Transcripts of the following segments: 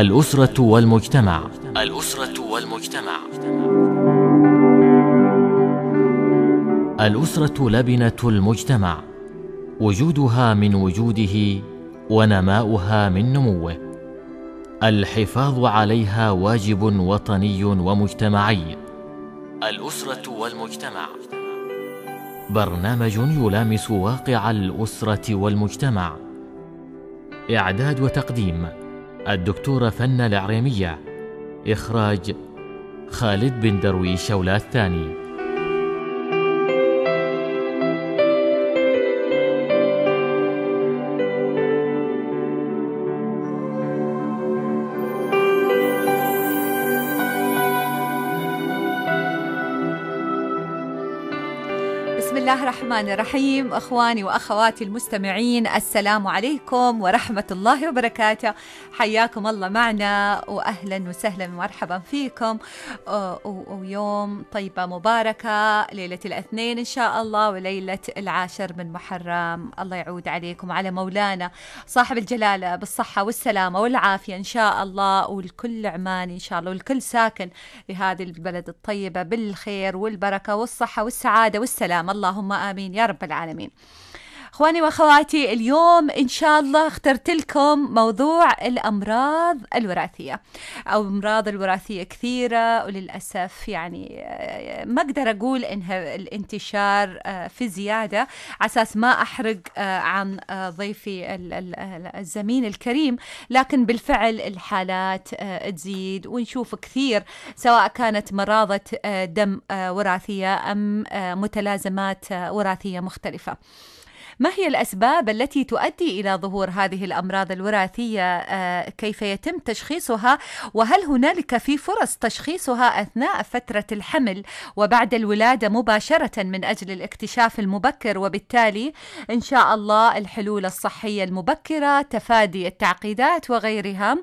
الأسرة والمجتمع الأسرة والمجتمع الأسرة لبنة المجتمع وجودها من وجوده ونماؤها من نموه الحفاظ عليها واجب وطني ومجتمعي الأسرة والمجتمع برنامج يلامس واقع الأسرة والمجتمع إعداد وتقديم الدكتورة فنة العريمية إخراج خالد بن درويش شولا الثاني الرحمن الرحيم اخواني واخواتي المستمعين السلام عليكم ورحمه الله وبركاته حياكم الله معنا واهلا وسهلا ومرحبا فيكم ويوم طيبه مباركه ليله الاثنين ان شاء الله وليله العاشر من محرم الله يعود عليكم على مولانا صاحب الجلاله بالصحه والسلامه والعافيه ان شاء الله والكل عمان ان شاء الله والكل ساكن لهذه البلد الطيبه بالخير والبركه والصحه والسعاده والسلام اللهم امين العالمين يا رب العالمين اخواني واخواتي اليوم ان شاء الله اخترت لكم موضوع الامراض الوراثيه او امراض الوراثيه كثيره وللاسف يعني آه، ما اقدر اقول انها الانتشار آه، في زياده على اساس ما احرق آه، عن ضيفي الزميل الكريم لكن بالفعل الحالات تزيد ونشوف كثير سواء كانت مراضة دم وراثيه ام متلازمات وراثيه مختلفه ما هي الأسباب التي تؤدي إلى ظهور هذه الأمراض الوراثية آه، كيف يتم تشخيصها وهل هنالك في فرص تشخيصها أثناء فترة الحمل وبعد الولادة مباشرة من أجل الاكتشاف المبكر وبالتالي إن شاء الله الحلول الصحية المبكرة تفادي التعقيدات وغيرها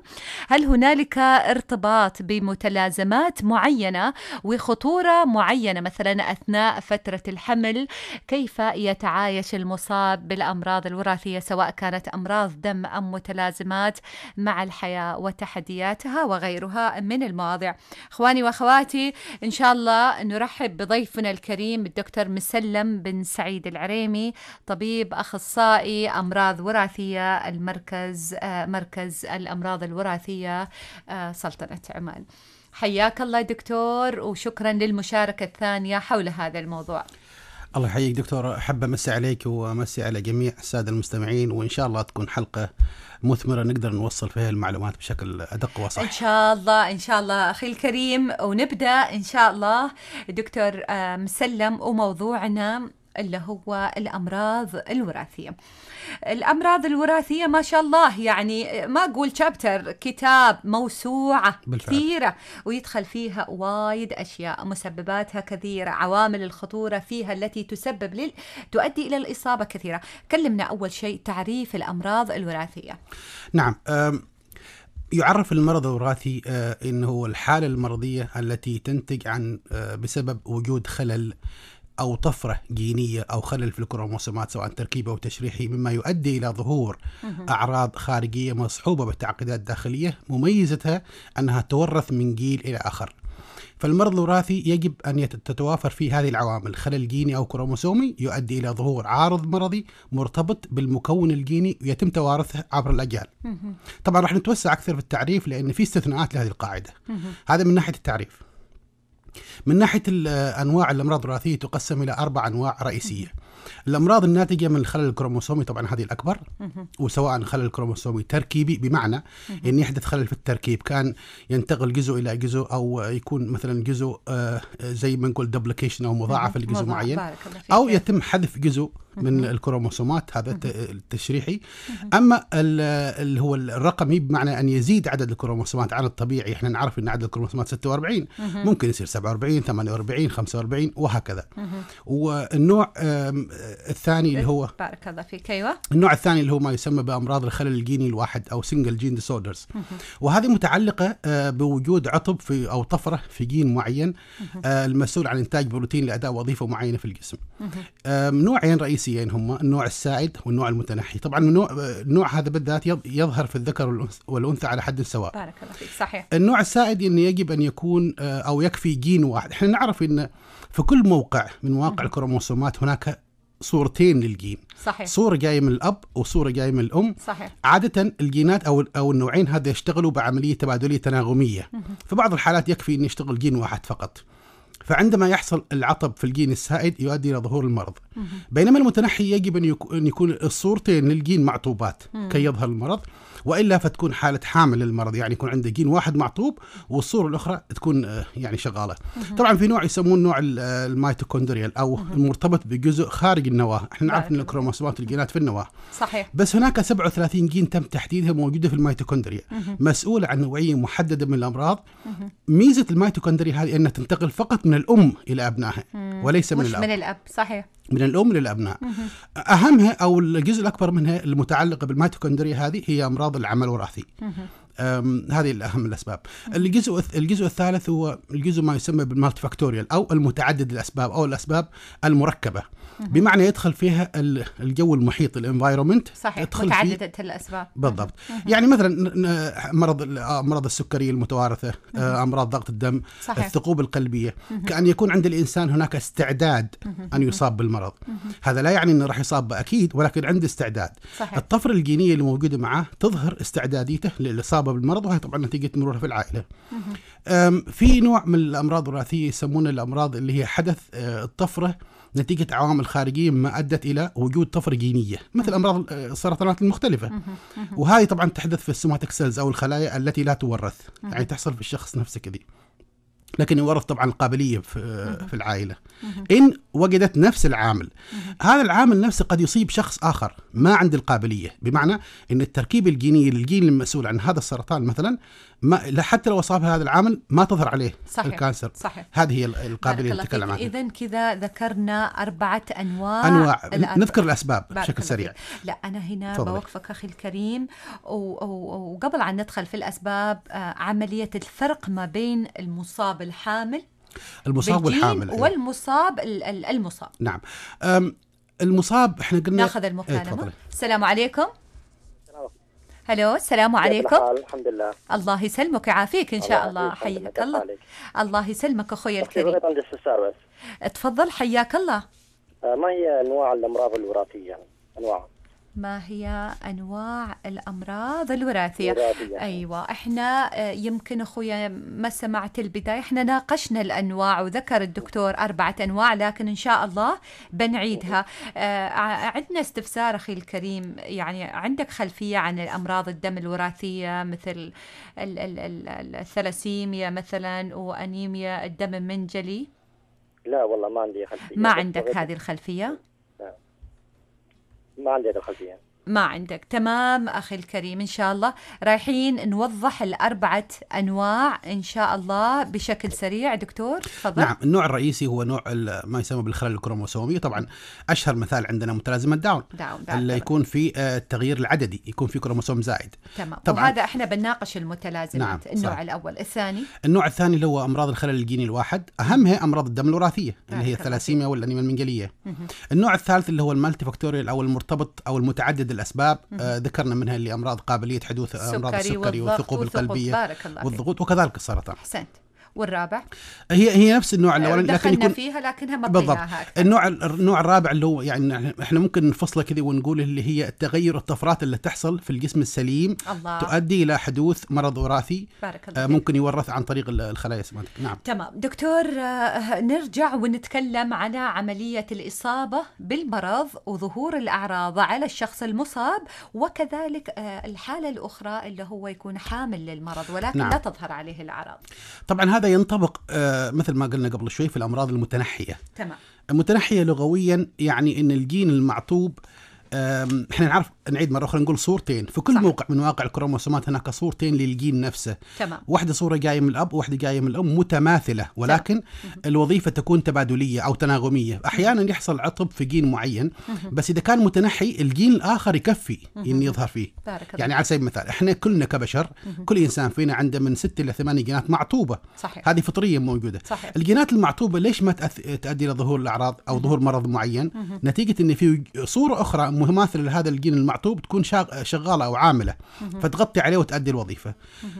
هل هنالك ارتباط بمتلازمات معينة وخطورة معينة مثلا أثناء فترة الحمل كيف يتعايش المصاب الإصابة بالأمراض الوراثية سواء كانت أمراض دم أم متلازمات مع الحياة وتحدياتها وغيرها من المواضيع إخواني وأخواتي إن شاء الله نرحب بضيفنا الكريم الدكتور مسلم بن سعيد العريمي طبيب أخصائي أمراض وراثية المركز آه، مركز الأمراض الوراثية آه، سلطنة عمان حياك الله دكتور وشكرا للمشاركة الثانية حول هذا الموضوع الله يحييك دكتور احب امسي عليك وامسي على جميع الساده المستمعين وان شاء الله تكون حلقه مثمره نقدر نوصل فيها المعلومات بشكل ادق وصح ان شاء الله ان شاء الله اخي الكريم ونبدا ان شاء الله دكتور آه، مسلم وموضوعنا اللي هو الامراض الوراثيه الامراض الوراثيه ما شاء الله يعني ما اقول شابتر كتاب موسوعه بالفعل. كثيره ويدخل فيها وايد اشياء مسبباتها كثيره عوامل الخطوره فيها التي تسبب لل... تؤدي الى الاصابه كثيره كلمنا اول شيء تعريف الامراض الوراثيه نعم يعرف المرض الوراثي أه، انه هو الحاله المرضيه التي تنتج عن أه، بسبب وجود خلل أو طفرة جينية أو خلل في الكروموسومات سواء تركيبة أو تشريحي مما يؤدي إلى ظهور أعراض خارجية مصحوبة بالتعقيدات الداخلية مميزتها أنها تورث من جيل إلى آخر فالمرض الوراثي يجب أن تتوافر فيه هذه العوامل خلل جيني أو كروموسومي يؤدي إلى ظهور عارض مرضي مرتبط بالمكون الجيني ويتم توارثه عبر الأجيال طبعا راح نتوسع أكثر في التعريف لأن في استثناءات لهذه القاعدة هذا من ناحية التعريف من ناحية أنواع الأمراض الوراثية تقسم إلى أربع أنواع رئيسية الأمراض الناتجة من الخلل الكروموسومي طبعا هذه الأكبر وسواء خلل كروموسومي تركيبي بمعنى أن يحدث خلل في التركيب كان ينتقل جزء إلى جزء أو يكون مثلا جزء آه، زي ما نقول دبليكيشن أو مضاعفة لجزء معين أو يتم حذف جزء من الكروموسومات هذا التشريحي اما اللي هو الرقمي بمعنى ان يزيد عدد الكروموسومات عن الطبيعي احنا نعرف ان عدد الكروموسومات 46 ممكن يصير 47 48 45 وهكذا والنوع الثاني اللي هو بارك الله فيك ايوه النوع الثاني اللي هو ما يسمى بامراض الخلل الجيني الواحد او سنجل جين ديسوردرز وهذه متعلقه آه، بوجود عطب في او طفره في جين معين آه، المسؤول عن انتاج بروتين لاداء وظيفه معينه في الجسم نوعين رئيسيين الجنسيين يعني هما النوع الساعد والنوع المتنحي طبعا النوع, النوع هذا بالذات يظهر في الذكر والأنثى على حد سواء بارك الله فيك صحيح النوع الساعد أنه يجب أن يكون آه، أو يكفي جين واحد احنا نعرف أن في كل موقع من مواقع الكروموسومات هناك صورتين للجين صحيح صوره جايه من الاب وصوره جايه من الام صحيح عاده الجينات او او النوعين هذا يشتغلوا بعمليه تبادليه تناغميه في بعض الحالات يكفي ان يشتغل جين واحد فقط فعندما يحصل العطب في الجين السائد يؤدي إلى ظهور المرض بينما المتنحي يجب أن يكون الصورتين للجين معطوبات كي يظهر المرض والا فتكون حاله حامل للمرض يعني يكون عنده جين واحد معطوب والصوره الاخرى تكون آه، يعني شغاله طبعا في نوع يسمون نوع آه، الميتوكوندريال او المرتبط بجزء خارج النواه احنا نعرف ان الكروموسومات الجينات في النواه صحيح بس هناك 37 جين تم تحديدها موجوده في الميتوكوندريا مسؤوله عن نوعيه محدده من الامراض ميزه الميتوكوندريا هذه انها تنتقل فقط من الام الى ابنائها وليس من الاب من الاب صحيح من الام للابناء اهمها او الجزء الاكبر منها المتعلقه بالميتوكوندريا هذه هي امراض العمل الوراثي هذه اهم الاسباب الجزء الجزء الثالث هو الجزء ما يسمى بالمالتي فاكتوريال او المتعدد الاسباب او الاسباب المركبه بمعنى يدخل فيها الجو المحيط الانفايرمنت صحيح يدخل متعدده الاسباب بالضبط يعني مثلا مرض امراض آه، السكري المتوارثه آه، امراض ضغط الدم صحيح. الثقوب القلبيه كان يكون عند الانسان هناك استعداد ان يصاب بالمرض هذا لا يعني انه راح يصاب اكيد ولكن عنده استعداد صحيح. الطفره الجينيه اللي موجوده معاه تظهر استعداديته للاصابه بالمرض وهي طبعا نتيجه مرورها في العائله في نوع من الامراض الوراثيه يسمونها الامراض اللي هي حدث آه، الطفره نتيجة عوامل خارجية ما أدت إلى وجود طفرة جينية مثل أمراض السرطانات المختلفة وهذه طبعا تحدث في السوماتيك سيلز أو الخلايا التي لا تورث يعني تحصل في الشخص نفسه كذي لكن يورث طبعا القابلية في, في العائلة إن وجدت نفس العامل هذا العامل نفسه قد يصيب شخص آخر ما عنده القابلية بمعنى أن التركيب الجيني للجين المسؤول عن هذا السرطان مثلا ما حتى لو اصابها هذا العامل ما تظهر عليه صحيح. الكانسر صحيح. هذه هي القابليه اللي نتكلم عنها اذا كذا ذكرنا اربعه انواع انواع نذكر الاسباب بشكل سريع لا انا هنا فضلك. بوقفك اخي الكريم وقبل ان ندخل في الاسباب آه، عمليه الفرق ما بين المصاب الحامل المصاب والحامل إيه. والمصاب المصاب نعم المصاب احنا قلنا ناخذ المكالمه إيه، السلام عليكم الو السلام عليكم الحمد لله الله يسلمك يعافيك ان شاء الله, الله. حياك الله الله يسلمك اخوي الكريم عندي استفسار بس تفضل حياك الله آه، ما هي انواع الامراض الوراثيه انواعها ما هي انواع الامراض الوراثيه الوراثية. ايوه احنا آه، يمكن اخويا ما سمعت البدايه احنا ناقشنا الانواع وذكر الدكتور اربعه انواع لكن ان شاء الله بنعيدها آه، عندنا استفسار اخي الكريم يعني عندك خلفيه عن الامراض الدم الوراثيه مثل الثلاسيميا مثلا وانيميا الدم المنجلي لا والله ما عندي خلفيه ما عندك هذه الخلفيه ما عندي هذه الخلفيه ما عندك تمام أخي الكريم إن شاء الله رايحين نوضح الأربعة أنواع إن شاء الله بشكل سريع دكتور تفضل نعم النوع الرئيسي هو نوع ما يسمى بالخلل الكروموسومي طبعا أشهر مثال عندنا متلازمة داون داون, داون اللي يكون في آه، التغيير العددي يكون في كروموسوم زائد تمام طبعا وهذا احنا بنناقش المتلازمة نعم النوع صح. الأول الثاني النوع الثاني اللي هو أمراض الخلل الجيني الواحد أهمها أمراض الدم الوراثية اللي هي الثلاسيميا والأنيميا المنجلية النوع الثالث اللي هو المالتي فاكتوريال أو المرتبط أو المتعدد الاسباب آه، ذكرنا منها اللي امراض قابليه حدوث آه، امراض السكري والثقوب القلبيه والضغوط وكذلك السرطان. احسنت. والرابع هي هي نفس النوع الاولاني لكن يكون فيها لكنها بالضبط النوع النوع الرابع اللي هو يعني احنا ممكن نفصله كذا ونقول اللي هي التغير الطفرات اللي تحصل في الجسم السليم الله. تؤدي الى حدوث مرض وراثي بارك الله آه، ممكن يورث عن طريق الخلايا سماتك نعم تمام دكتور آه، نرجع ونتكلم على عمليه الاصابه بالمرض وظهور الاعراض على الشخص المصاب وكذلك آه، الحاله الاخرى اللي هو يكون حامل للمرض ولكن نعم. لا تظهر عليه الاعراض طبعا هذا هذا ينطبق آه، مثل ما قلنا قبل شوي في الامراض المتنحيه تمام المتنحيه لغويا يعني ان الجين المعطوب احنا نعرف نعيد مره اخرى نقول صورتين في كل صح. موقع من واقع الكروموسومات هناك صورتين للجين نفسه تمام واحده صوره جايه من الاب وواحده جايه من الام متماثله ولكن صح. الوظيفه تكون تبادليه او تناغميه احيانا يحصل عطب في جين معين بس اذا كان متنحي الجين الاخر يكفي ان يظهر فيه بارك يعني على سبيل المثال احنا كلنا كبشر كل انسان فينا عنده من ست الى ثمانية جينات معطوبه صحيح. هذه فطريا موجوده صحيح. الجينات المعطوبه ليش ما تؤدي لظهور الاعراض او ظهور مرض معين نتيجه ان في صوره اخرى المهمات اللي الجين المعطوب تكون شغاله او عامله فتغطي عليه وتؤدي الوظيفه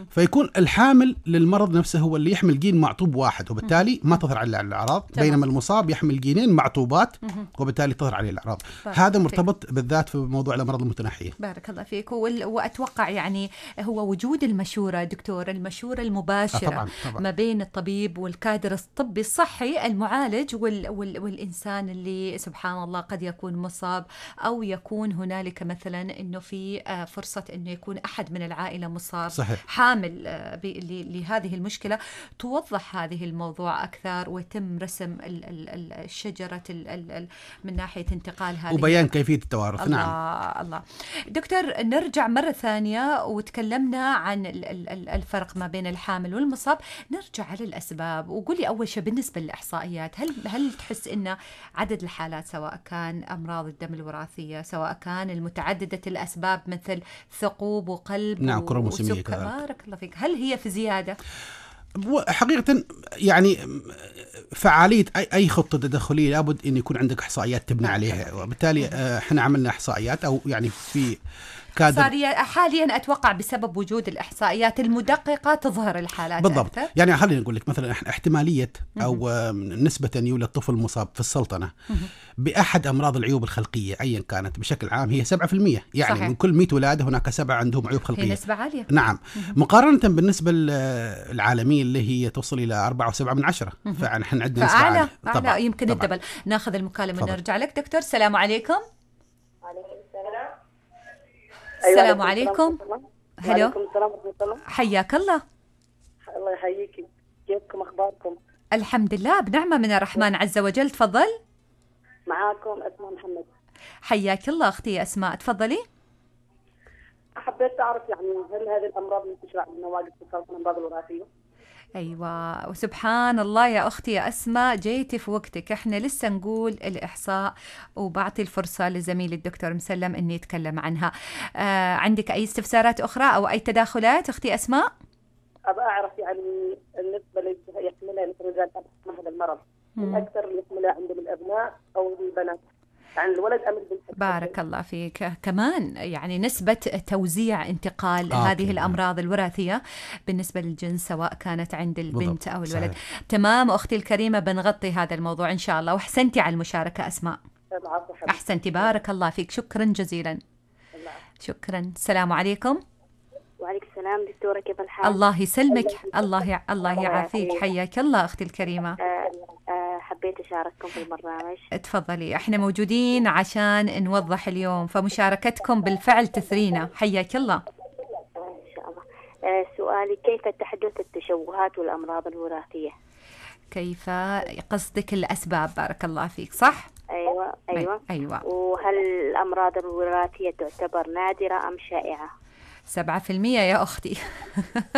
فيكون الحامل للمرض نفسه هو اللي يحمل جين معطوب واحد وبالتالي ما تظهر عليه الاعراض بينما المصاب يحمل جينين معطوبات وبالتالي تظهر عليه الاعراض هذا مرتبط بالذات في موضوع الامراض المتنحيه بارك الله فيك واتوقع يعني هو وجود المشوره دكتور المشوره المباشره آه، طبعاً طبعاً. ما بين الطبيب والكادر الطبي الصحي المعالج وال وال والانسان اللي سبحان الله قد يكون مصاب او يكون هنالك مثلا انه في آه، فرصه انه يكون احد من العائله مصاب صحيح. حامل آه، لهذه المشكله توضح هذه الموضوع اكثر ويتم رسم الشجره من ناحيه انتقال هذه وبيان كيفيه التوارث نعم. الله نعم الله دكتور نرجع مره ثانيه وتكلمنا عن الفرق ما بين الحامل والمصاب نرجع للاسباب وقولي اول شيء بالنسبه للاحصائيات هل هل تحس ان عدد الحالات سواء كان امراض الدم الوراثيه الوراثية سواء كان المتعددة الأسباب مثل ثقوب وقلب نعم كرة موسمية بارك الله فيك هل هي في زيادة؟ حقيقة يعني فعالية أي أي خطة تدخلية لابد أن يكون عندك إحصائيات تبنى نعم، عليها وبالتالي آه، احنا عملنا إحصائيات أو يعني في كادر صار حاليا اتوقع بسبب وجود الاحصائيات المدققه تظهر الحالات بالضبط أكثر. يعني خليني اقول لك مثلا احتماليه او نسبه ان يولد طفل مصاب في السلطنه باحد امراض العيوب الخلقيه ايا كانت بشكل عام هي 7% يعني صحيح. من كل 100 ولاده هناك سبعه عندهم عيوب خلقيه هي نسبه عاليه نعم مقارنه بالنسبه العالميه اللي هي توصل الى 4 و7 من 10 فنحن عندنا نسبه عاليه طبعا أعلى يمكن طبعا. الدبل ناخذ المكالمه نرجع لك دكتور السلام عليكم وعليكم أيوة السلام عليكم هلو وعليكم السلام ورحمة الله حياك الله الله يحييك كيفكم أخباركم الحمد لله بنعمة من الرحمن نعم. عز وجل تفضل معاكم أسماء محمد حياك الله أختي أسماء تفضلي حبيت أعرف يعني هل هذه الأمراض منتشرة عندنا واجد في الأمراض الوراثية ايوه وسبحان الله يا اختي يا اسماء جيتي في وقتك احنا لسه نقول الاحصاء وبعطي الفرصه لزميلي الدكتور مسلم اني يتكلم عنها آه عندك اي استفسارات اخرى او اي تداخلات اختي اسماء ابى اعرف يعني النسبه اللي يحملها الرجال هذا المرض الاكثر اللي يحملها عندهم الابناء او البنات عن الولد أم البنت بارك الله فيك كمان يعني نسبة توزيع انتقال آه هذه نعم. الأمراض الوراثية بالنسبة للجنس سواء كانت عند البنت أو الولد صحيح. تمام أختي الكريمة بنغطي هذا الموضوع إن شاء الله وأحسنتي على المشاركة أسماء أحسنتي بارك الله فيك شكرا جزيلا شكرا السلام عليكم وعليك السلام دكتورة كيف الحال؟ الله يسلمك الله الله يعافيك حياك الله أختي الكريمة آه، آه، حبيت أشارككم في البرنامج تفضلي احنا موجودين عشان نوضح اليوم فمشاركتكم بالفعل تثرينا حياك الله إن شاء الله آه، سؤالي كيف تحدث التشوهات والأمراض الوراثية؟ كيف قصدك الأسباب بارك الله فيك صح؟ أيوة أيوة أيوة وهل الأمراض الوراثية تعتبر نادرة أم شائعة؟ سبعة في المية يا أختي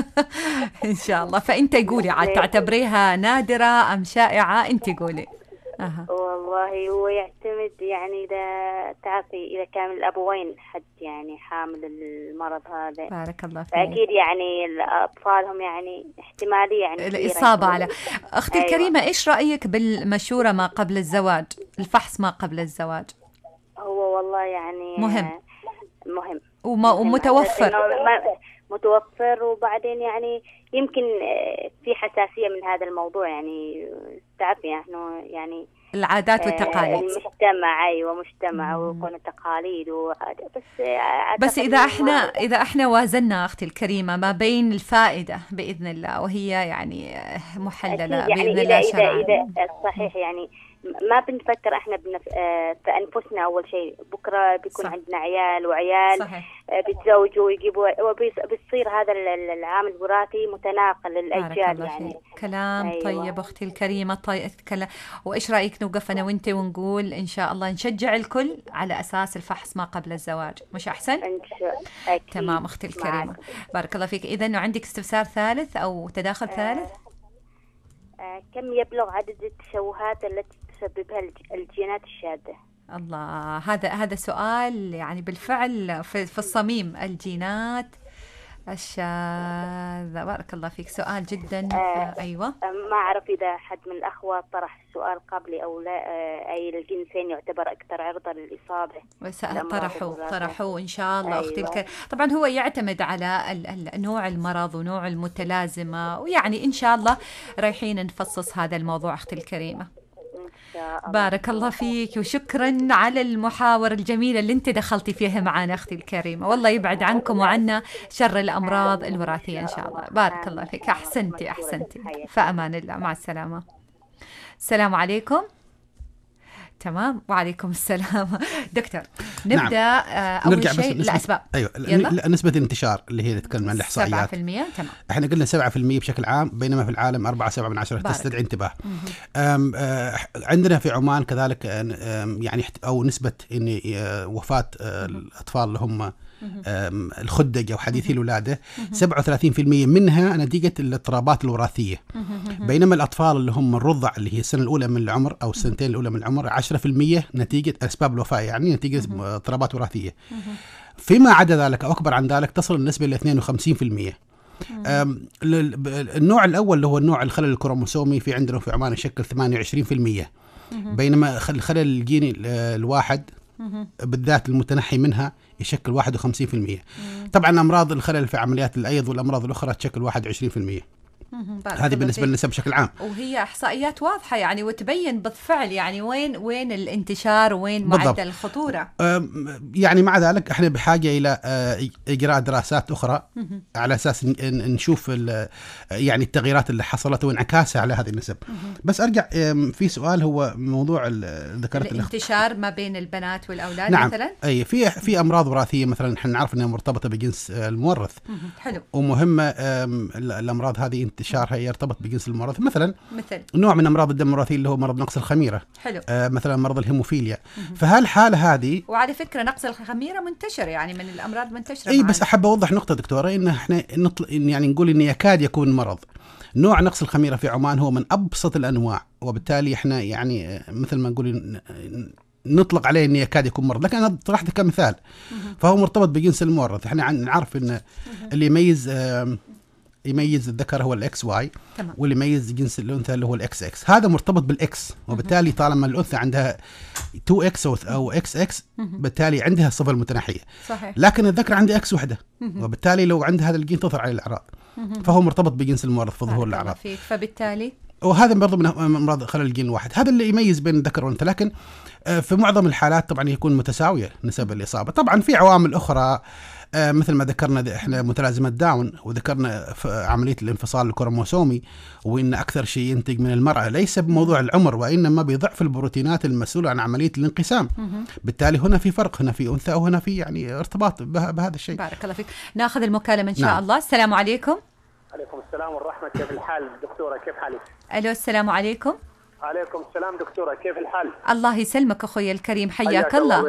إن شاء الله فأنت قولي عاد تعتبريها نادرة أم شائعة أنت قولي أه. والله هو يعتمد يعني إذا تعرفي إذا كان الأبوين حد يعني حامل المرض هذا بارك الله فيك فأكيد يعني أطفالهم يعني احتمالية يعني الإصابة على أختي أيوة. الكريمة إيش رأيك بالمشورة ما قبل الزواج الفحص ما قبل الزواج هو والله يعني مهم مهم وما ومتوفر متوفر وبعدين يعني يمكن آه، في حساسية من هذا الموضوع يعني تعرفي يعني احنا يعني العادات آه، والتقاليد المجتمع ايوه مجتمع ويكون التقاليد وعادة بس آه، بس اذا احنا اذا احنا وازنا اختي الكريمه ما بين الفائده باذن الله وهي يعني محلله يعني باذن إذا الله شرعا إذا, إذا صحيح يعني ما بنفكر احنا بنف... آه، في انفسنا اول شيء بكره بيكون صح. عندنا عيال وعيال صحيح. آه، بيتزوجوا ويجيبوا وبيصير هذا العامل الوراثي متناقل للاجيال يعني فيك. كلام أيوة. طيب اختي الكريمه طيب كلام وايش رايك نوقف انا وانت ونقول ان شاء الله نشجع الكل على اساس الفحص ما قبل الزواج مش احسن إن شاء أكيد. تمام اختي الكريمه معك. بارك الله فيك اذا عندك استفسار ثالث او تداخل آه، ثالث آه. كم يبلغ عدد التشوهات التي تسببها الجينات الشاذة الله هذا هذا سؤال يعني بالفعل في, في الصميم الجينات الشاذة بارك الله فيك سؤال جدا آه أيوة آه، ما أعرف إذا حد من الأخوة طرح السؤال قبلي أو لا آه أي الجنسين يعتبر أكثر عرضة للإصابة طرحوا طرحوا إن شاء الله أيوة. أختي الكريم طبعا هو يعتمد على ال ال نوع المرض ونوع المتلازمة ويعني إن شاء الله رايحين نفصص هذا الموضوع أختي الكريمة الله بارك الله فيك وشكرا على المحاورة الجميلة اللي انت دخلتي فيها معنا اختي الكريمة والله يبعد عنكم وعنا شر الأمراض الوراثية إن شاء الله بارك الله فيك أحسنتي أحسنتي فأمان الله مع السلامة السلام عليكم تمام وعليكم السلام دكتور نعم. نبدا نعم. اول نرجع شيء بس ايوه يلا. نسبه الانتشار اللي هي نتكلم عن الاحصائيات 7% تمام احنا قلنا 7% بشكل عام بينما في العالم 4 7 من 10 تستدعي انتباه أم آه عندنا في عمان كذلك آه، يعني او نسبه ان آه، وفاه الاطفال اللي هم الخدج او حديثي الولاده 37% منها نتيجه الاضطرابات الوراثيه بينما الاطفال اللي هم الرضع اللي هي السنه الاولى من العمر او السنتين الاولى من العمر 10% نتيجه اسباب الوفاه يعني نتيجه اضطرابات وراثيه فيما عدا ذلك او اكبر عن ذلك تصل النسبه الى 52% النوع الاول اللي هو النوع الخلل الكروموسومي في عندنا في عمان يشكل 28% بينما الخلل الجيني الواحد بالذات المتنحي منها يشكل 51% طبعا امراض الخلل في عمليات الايض والامراض الاخرى تشكل 21% طيب، هذه بالنسبه للنسب بشكل عام وهي احصائيات واضحه يعني وتبين بالفعل يعني وين وين الانتشار وين بالضبط. معدل الخطوره يعني مع ذلك احنا بحاجه الى اجراء آه، دراسات اخرى مم. على اساس نشوف يعني التغييرات اللي حصلت وانعكاسها على هذه النسب مم. بس ارجع في سؤال هو موضوع ذكرت الانتشار ما بين البنات والاولاد نعم. مثلا اي في في امراض وراثيه مثلا احنا نعرف انها مرتبطه بجنس آه، المورث مم. حلو ومهمه الامراض هذه انتشارها يرتبط بجنس المرض مثلا مثل نوع من امراض الدم الوراثي اللي هو مرض نقص الخميره حلو آه مثلا مرض الهيموفيليا فهل حال هذه وعلى فكره نقص الخميره منتشر يعني من الامراض منتشره اي بس احب اوضح نقطه دكتوره ان احنا نطل... يعني نقول انه يكاد يكون مرض نوع نقص الخميره في عمان هو من ابسط الانواع وبالتالي احنا يعني آه، مثل ما نقول آه، نطلق عليه انه يكاد يكون مرض لكن انا طرحته كمثال فهو مرتبط بجنس المورث احنا نعرف ان اللي يميز آه يميز الذكر هو الاكس واي تمام. واللي يميز جنس الانثى اللي هو الاكس اكس هذا مرتبط بالاكس وبالتالي طالما الانثى عندها 2 اكس او اكس اكس بالتالي عندها صفه المتناحيه صحيح. لكن الذكر عنده اكس وحده وبالتالي لو عند هذا الجين تظهر عليه الاعراض فهو مرتبط بجنس المورث في ظهور الاعراض فبالتالي وهذا برضه من امراض خلل الجين الواحد هذا اللي يميز بين الذكر والانثى لكن آه، في معظم الحالات طبعا يكون متساويه نسب الاصابه طبعا في عوامل اخرى آه آه، مثل ما ذكرنا احنا متلازمه داون وذكرنا عمليه الانفصال الكروموسومي وان اكثر شيء ينتج من المراه ليس بموضوع العمر وانما بضعف البروتينات المسؤوله عن عمليه الانقسام بالتالي هنا في فرق هنا في انثى وهنا في يعني ارتباط بهذا الشيء بارك الله فيك ناخذ المكالمه ان شاء نعم. الله السلام عليكم عليكم السلام والرحمه كيف الحال دكتوره كيف حالك الو السلام عليكم عليكم السلام دكتوره كيف الحال؟ الله يسلمك اخوي الكريم حياك, الله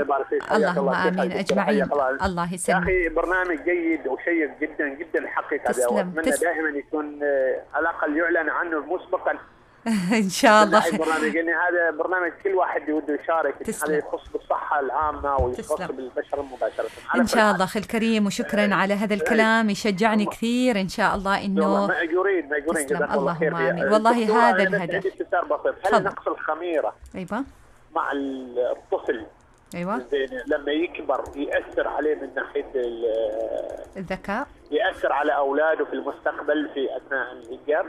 الله اللهم امين اجمعين الله يسلمك اخي برنامج جيد وشيق جدا جدا حقيقه تسلم دائما يكون آه، على الاقل يعلن عنه مسبقا ان شاء الله البرنامج يعني هذا برنامج كل واحد يود يشارك يعني تسلم. هذا يخص بالصحه العامه ويخص بالبشر مباشره ان شاء الله اخي الكريم وشكرا آه. على هذا إيه. الكلام يشجعني آه. كثير ان شاء الله انه ماجورين ماجورين جزاك الله خير آمين. والله هذا الهدف استفسار بسيط هل نقص الخميره ايوه مع الطفل ايوه زين لما يكبر ياثر عليه من ناحيه الذكاء ياثر على اولاده في المستقبل في اثناء الهجر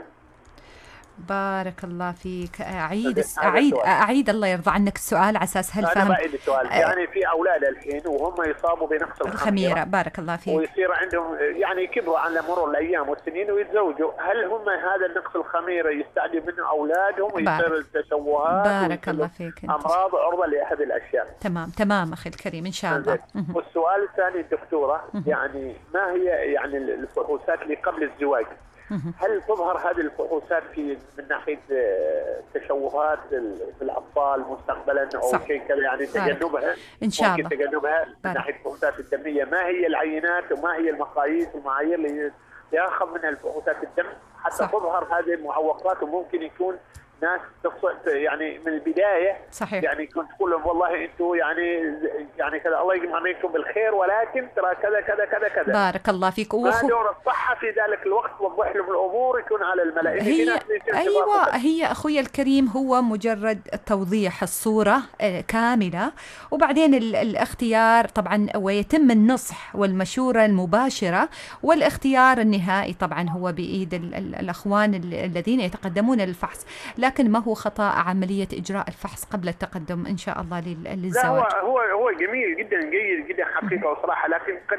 بارك الله فيك اعيد طيب، اعيد اعيد الله يرضى عنك السؤال على اساس هل فهمت انا بعيد السؤال أه، يعني في اولاد الحين وهم يصابوا بنفس الخميره الخميره بارك الله فيك ويصير عندهم يعني كبروا على مرور الايام والسنين ويتزوجوا هل هم هذا النقص الخميره يستعدي منه اولادهم ويصير التشوهات بارك الله فيك امراض عرضه لاحد الاشياء تمام تمام اخي الكريم ان شاء الله والسؤال الثاني الدكتوره يعني ما هي يعني الفحوصات اللي قبل الزواج هل تظهر هذه الفحوصات في من ناحيه آه، تشوهات في الاطفال مستقبلا او صح. شيء كذا يعني تجنبها ان شاء الله تجنبها من ناحيه الفحوصات الدميه ما هي العينات وما هي المقاييس والمعايير اللي ياخذ منها الفحوصات الدم حتى صح. تظهر هذه المعوقات وممكن يكون ناس يعني من البدايه صحيح يعني كنت تقول لهم والله انتم يعني يعني كذا الله يجمع بينكم بالخير ولكن ترى كذا كذا كذا كذا بارك الله فيك ما دور الصحه في ذلك الوقت وضح لهم الامور يكون على الملائكه هي ايوه هي اخوي الكريم هو مجرد توضيح الصوره آه، كامله وبعدين الاختيار طبعا ويتم النصح والمشوره المباشره والاختيار النهائي طبعا هو بايد الاخوان الذين يتقدمون للفحص لكن ولكن ما هو خطا عمليه اجراء الفحص قبل التقدم ان شاء الله للزواج لا هو هو هو جميل جدا جيد جدا حقيقه وصراحه لكن قد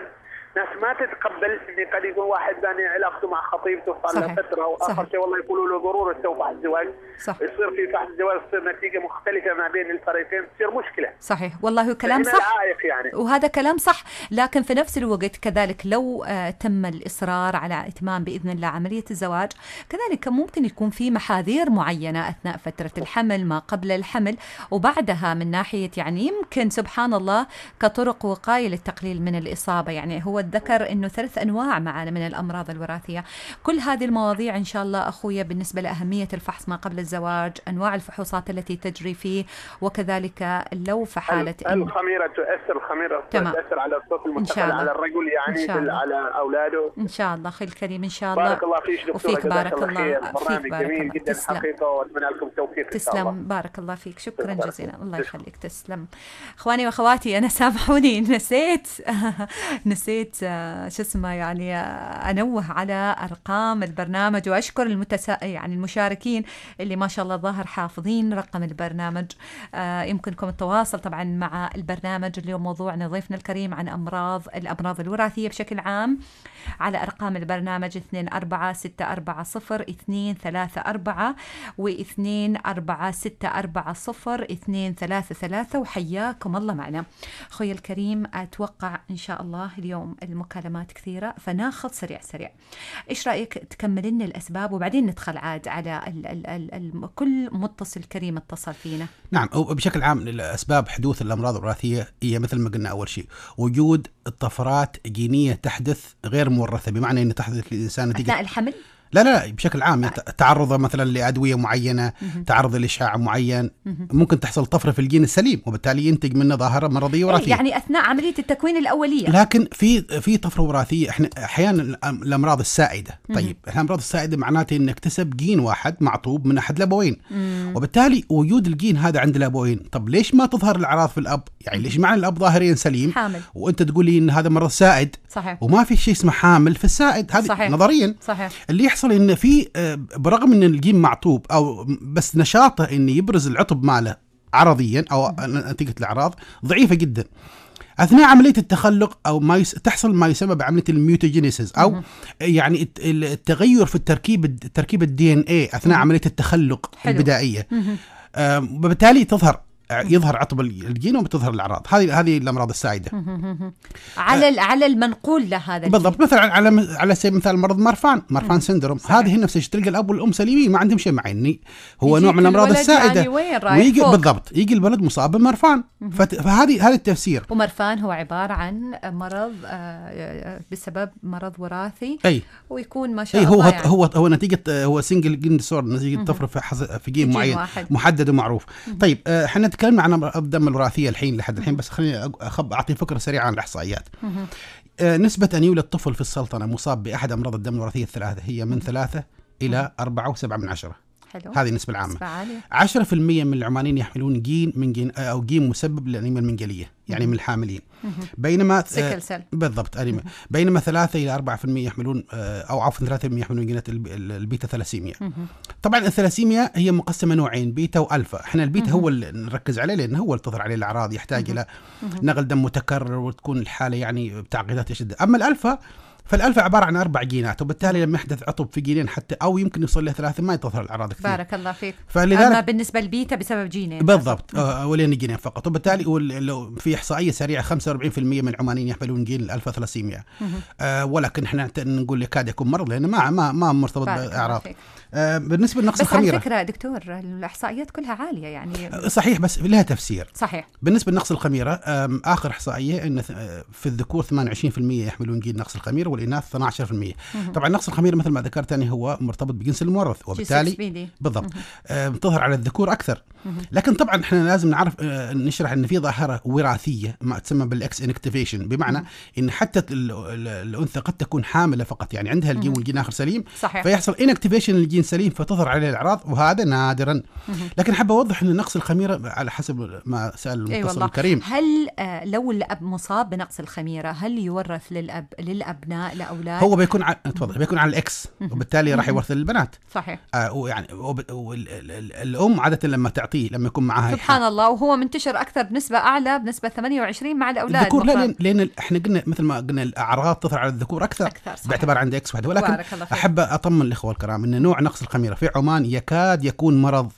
ناس ما تتقبل اللي قد يكون واحد ثاني علاقته مع خطيبته صار له فتره واخر شيء والله يقولوا له ضروره توقع الزواج صح. يصير في فحص الزواج تصير نتيجه مختلفه ما بين الفريقين تصير مشكله صحيح والله كلام صح يعني. وهذا كلام صح لكن في نفس الوقت كذلك لو آه، تم الاصرار على اتمام باذن الله عمليه الزواج كذلك ممكن يكون في محاذير معينه اثناء فتره الحمل ما قبل الحمل وبعدها من ناحيه يعني يمكن سبحان الله كطرق وقايه للتقليل من الاصابه يعني هو ذكر انه ثلاث انواع معنا من الامراض الوراثيه كل هذه المواضيع ان شاء الله اخويا بالنسبه لاهميه الفحص ما قبل الزواج انواع الفحوصات التي تجري فيه وكذلك لو في حاله الخميره تؤثر الخميره تمام. تؤثر على الطفل المستقبل على الرجل يعني إن شاء الله. على اولاده ان شاء الله اخي الكريم ان شاء الله بارك الله فيك دكتوره وفيك بارك الله, الله. فيك بارك جميل الله. جدا تسلم. حقيقه واتمنى لكم التوفيق تسلم بارك الله فيك شكرا جزيلا الله يخليك تسلم اخواني واخواتي انا سامحوني نسيت نسيت حبيت آه، شو اسمه يعني آه، انوه على ارقام البرنامج واشكر المتسا يعني المشاركين اللي ما شاء الله ظاهر حافظين رقم البرنامج آه، يمكنكم التواصل طبعا مع البرنامج اليوم موضوعنا ضيفنا الكريم عن امراض الامراض الوراثيه بشكل عام على ارقام البرنامج 24640234 و 24640233 وحياكم الله معنا. اخوي الكريم اتوقع ان شاء الله اليوم المكالمات كثيره فناخذ سريع سريع ايش رايك تكمل لنا الاسباب وبعدين ندخل عاد على الـ الـ الـ الـ كل متصل كريم اتصل فينا نعم بشكل عام الاسباب حدوث الامراض الوراثيه هي مثل ما قلنا اول شيء وجود الطفرات جينيه تحدث غير مورثه بمعنى ان تحدث للانسان نتيجه الحمل لا لا بشكل عام تعرضه مثلا لادويه معينه تعرض لاشعاع معين ممكن تحصل طفره في الجين السليم وبالتالي ينتج منه ظاهره مرضيه إيه، وراثيه يعني اثناء عمليه التكوين الاوليه لكن في في طفره وراثيه احنا احيانا الامراض السائده طيب الامراض السائده معناته انك اكتسب جين واحد معطوب من احد الابوين وبالتالي وجود الجين هذا عند الابوين طب ليش ما تظهر الاعراض في الاب يعني ليش معنى الاب ظاهريا سليم حامل. وانت تقول لي ان هذا مرض سائد صحيح. وما في شيء اسمه حامل في السائد هذه نظريا صحيح. اللي يحصل بيحصل ان في آه، برغم ان الجيم معطوب او بس نشاطه ان يبرز العطب ماله عرضيا او نتيجه الاعراض ضعيفه جدا اثناء عمليه التخلق او ما يس... تحصل ما يسمى بعمليه الميوتوجينيسيس او يعني التغير في التركيب تركيب الدي ان اي اثناء عمليه التخلق حلو. البدائيه آه، وبالتالي تظهر يظهر عطب الجينوم بتظهر الاعراض هذه هذه الامراض السائده على آه على المنقول لهذا بالضبط مثلا على على سبيل المثال مرض مرفان مرفان سندروم هذه نفس الشيء تلقى الاب والام سليمين ما عندهم شيء معيني هو نوع من الامراض السائده يعني وين ويجي بالضبط يجي الولد مصاب بمرفان فهذه هذا التفسير ومرفان هو عباره عن مرض آه، آه، بسبب مرض وراثي اي ويكون ما شاء أي الله هو يعني. هو هو نتيجه هو سنجل جين نتيجه طفره في, في جين معين واحد. محدد ومعروف طيب آه، احنا تكلمنا عن الدم الوراثيه الحين لحد الحين بس خليني اعطي فكره سريعه عن الاحصائيات آه، نسبة أن يولد طفل في السلطنة مصاب بأحد أمراض الدم الوراثية الثلاثة هي من ثلاثة إلى أربعة وسبعة من عشرة حلو هذه النسبة العامة نسبة عالية 10% من العمانيين يحملون جين من جين أو جين مسبب للأنيميا المنجلية يعني من الحاملين بينما بالضبط أنيميا بينما 3 إلى 4% يحملون أو عفوا 3% يحملون جينات البيتا ثلاسيميا طبعا الثلاسيميا هي مقسمة نوعين بيتا والفا احنا البيتا هو اللي نركز عليه لأنه هو اللي تظهر عليه الأعراض يحتاج إلى نقل دم متكرر وتكون الحالة يعني بتعقيدات شدة أما الألفا فالالفا عباره عن اربع جينات وبالتالي لما يحدث عطب في جينين حتى او يمكن يوصل له ثلاثه ما تظهر الاعراض كثير بارك الله فيك فلذلك اما بالنسبه للبيتا بسبب جينين بالضبط آه، آه، ولين جينين فقط وبالتالي لو في احصائيه سريعه 45% من العمانيين يحملون جين الالفا ثلاسيميا أه ولكن احنا نقول يكاد يكون مرض لانه ما ما ما مرتبط باعراض آه، بالنسبه للنقص الخميره بس على فكره دكتور الاحصائيات كلها عاليه يعني صحيح بس لها تفسير صحيح بالنسبه للنقص الخميره اخر احصائيه ان آه، في الذكور 28% يحملون جين نقص الخميره والاناث 12% مهم. طبعا نقص الخميره مثل ما ذكرت يعني هو مرتبط بجنس المورث وبالتالي بالضبط تظهر على الذكور اكثر لكن طبعا احنا لازم نعرف آه، نشرح ان في ظاهره وراثيه ما تسمى بالاكس انكتيفيشن بمعنى ان حتى الانثى قد تكون حامله فقط يعني عندها الجين والجين اخر سليم صحيح. فيحصل انكتيفيشن للجين سكين سليم فتظهر عليه الاعراض وهذا نادرا لكن حاب اوضح ان نقص الخميره على حسب ما سال المتصل أيوة الكريم هل آه، لو الاب مصاب بنقص الخميره هل يورث للاب للابناء لاولاد هو بيكون ع... تفضل بيكون على الاكس وبالتالي راح يورث للبنات صحيح آه ويعني وب... الام عاده لما تعطيه لما يكون معها سبحان الله وهو منتشر اكثر بنسبه اعلى بنسبه 28 مع الاولاد الذكور لا لان, لأن احنا قلنا مثل ما قلنا الاعراض تظهر على الذكور اكثر, أكثر باعتبار عندي اكس واحده ولكن احب اطمن الاخوه الكرام ان نوع نقص الخميره في عمان يكاد يكون مرض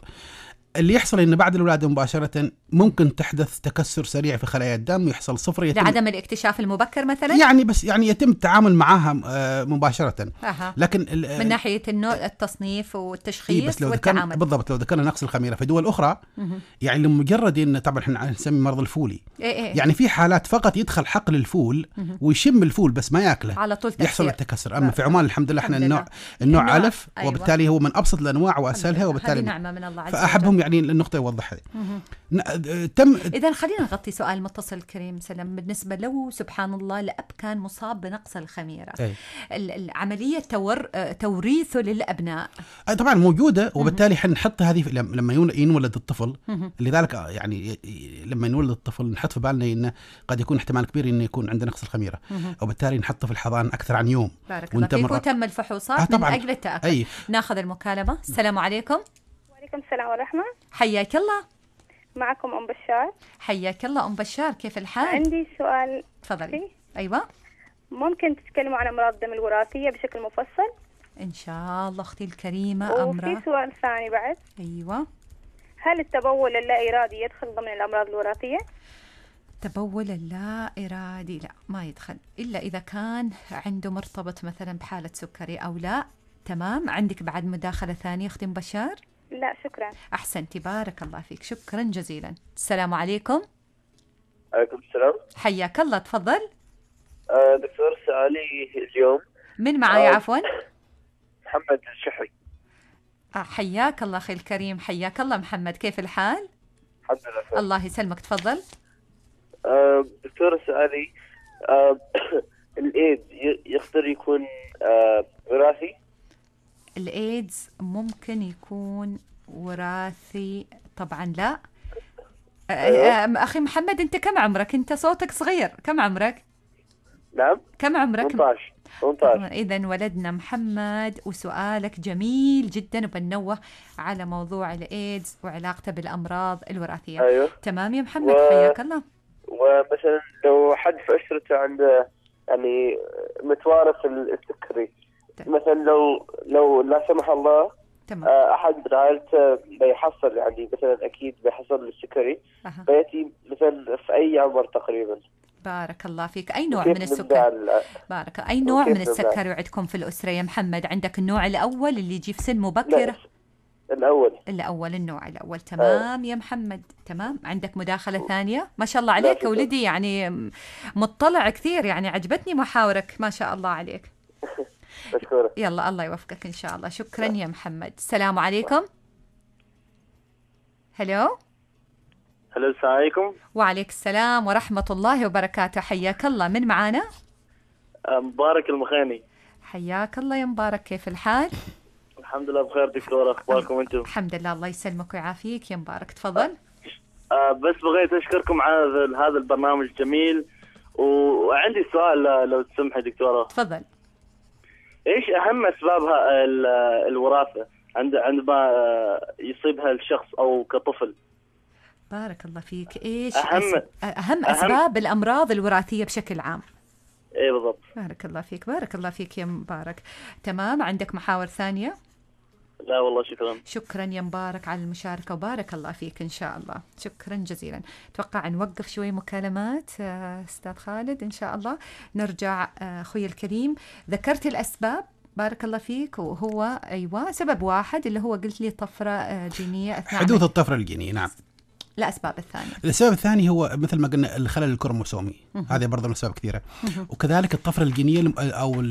اللي يحصل ان بعد الولاده مباشره ممكن تحدث تكسر سريع في خلايا الدم يحصل صفر يتم لعدم الاكتشاف المبكر مثلا يعني بس يعني يتم التعامل معها آه، مباشره أها. لكن من ناحيه النوع التصنيف والتشخيص إيه بس لو والتعامل بالضبط لو ذكرنا نقص الخميره في دول اخرى يعني لمجرد ان طبعا احنا نسمي مرض الفولي إيه إيه. يعني في حالات فقط يدخل حقل الفول ويشم الفول بس ما ياكله على طول يحصل التكسر اما في عمان الحمد لله احنا النوع النوع الف أيوة. وبالتالي هو من ابسط الانواع واسهلها وبالتالي نعمه من الله عز وجل فاحبهم يعني النقطه يوضحها تم اذا خلينا نغطي سؤال متصل كريم سلام بالنسبه لو سبحان الله الاب كان مصاب بنقص الخميره أي. عمليه تور... توريثه للابناء آه، طبعا موجوده وبالتالي حنحط هذه لما ينولد الطفل لذلك آه، يعني لما ينولد الطفل نحط في بالنا انه قد يكون احتمال كبير انه يكون عنده نقص الخميره وبالتالي نحطه في الحضانه اكثر عن يوم بارك الله فيك وتم الفحوصات آه طبعًا. من اجل التاكد أي. ناخذ المكالمه السلام عليكم عليكم السلام ورحمة حياك الله معكم أم بشار حياك الله أم بشار كيف الحال؟ عندي سؤال تفضلي أيوة ممكن تتكلموا عن أمراض الدم الوراثية بشكل مفصل؟ إن شاء الله أختي الكريمة أمراض وفي سؤال ثاني بعد أيوة هل التبول اللا إرادي يدخل ضمن الأمراض الوراثية؟ التبول اللا إرادي لا ما يدخل إلا إذا كان عنده مرتبط مثلا بحالة سكري أو لا تمام عندك بعد مداخلة ثانية أختي بشار لا شكرا أحسنتي بارك الله فيك شكرا جزيلا السلام عليكم عليكم السلام حياك الله تفضل آه، دكتور سؤالي اليوم من معي آه، عفوا محمد الشحي آه، حياك الله أخي الكريم حياك الله محمد كيف الحال الحمد لله الله يسلمك تفضل دكتور سؤالي الايد يقدر يكون وراثي الايدز ممكن يكون وراثي طبعا لا أيوه. اخي محمد انت كم عمرك انت صوتك صغير كم عمرك نعم كم عمرك 18 18 اذا ولدنا محمد وسؤالك جميل جدا وبنوه على موضوع الايدز وعلاقته بالامراض الوراثيه ايوه تمام يا محمد و... حياك الله ومثلا لو حد في اسرته عنده يعني متوارث السكري طيب. مثلا لو لو لا سمح الله تمام. آه، احد من عائلته بيحصل يعني مثلا اكيد بيحصل للسكري أه. بياتي مثلا في اي عمر تقريبا بارك الله فيك اي نوع من السكر بارك اي نوع من السكر عندكم في الاسره يا محمد عندك النوع الاول اللي يجي في سن مبكر الاول الاول النوع الاول آه. تمام آه. يا محمد تمام عندك مداخله ثانيه ما شاء الله عليك ولدي يعني مطلع كثير يعني عجبتني محاورك ما شاء الله عليك مشكورة يلا الله يوفقك إن شاء الله شكرا يا محمد السلام عليكم هلو هلو السلام عليكم وعليك السلام ورحمة الله وبركاته حياك الله من معانا؟ أه، مبارك المخاني حياك الله يا مبارك كيف الحال؟ الحمد لله بخير دكتور اخباركم انتم؟ الحمد لله الله يسلمك ويعافيك يا مبارك تفضل أه, أه، بس بغيت اشكركم على هذا البرنامج الجميل وعندي سؤال لو تسمحي دكتوره تفضل ايش اهم اسبابها الوراثه عند عندما يصيبها الشخص او كطفل بارك الله فيك ايش اهم اهم اسباب أهم الامراض الوراثيه بشكل عام اي بالضبط بارك الله فيك بارك الله فيك يا مبارك تمام عندك محاور ثانيه لا والله شكرا شكرا يا مبارك على المشاركة وبارك الله فيك إن شاء الله شكرا جزيلا أتوقع نوقف شوي مكالمات آه، أستاذ خالد إن شاء الله نرجع آه، أخوي الكريم ذكرت الأسباب بارك الله فيك وهو ايوه سبب واحد اللي هو قلت لي طفره آه، جينيه اثناء حدوث الطفره الجينيه نعم الاسباب الثانيه السبب الثاني هو مثل ما قلنا الخلل الكروموسومي هذه برضه من اسباب كثيره وكذلك الطفره الجينيه او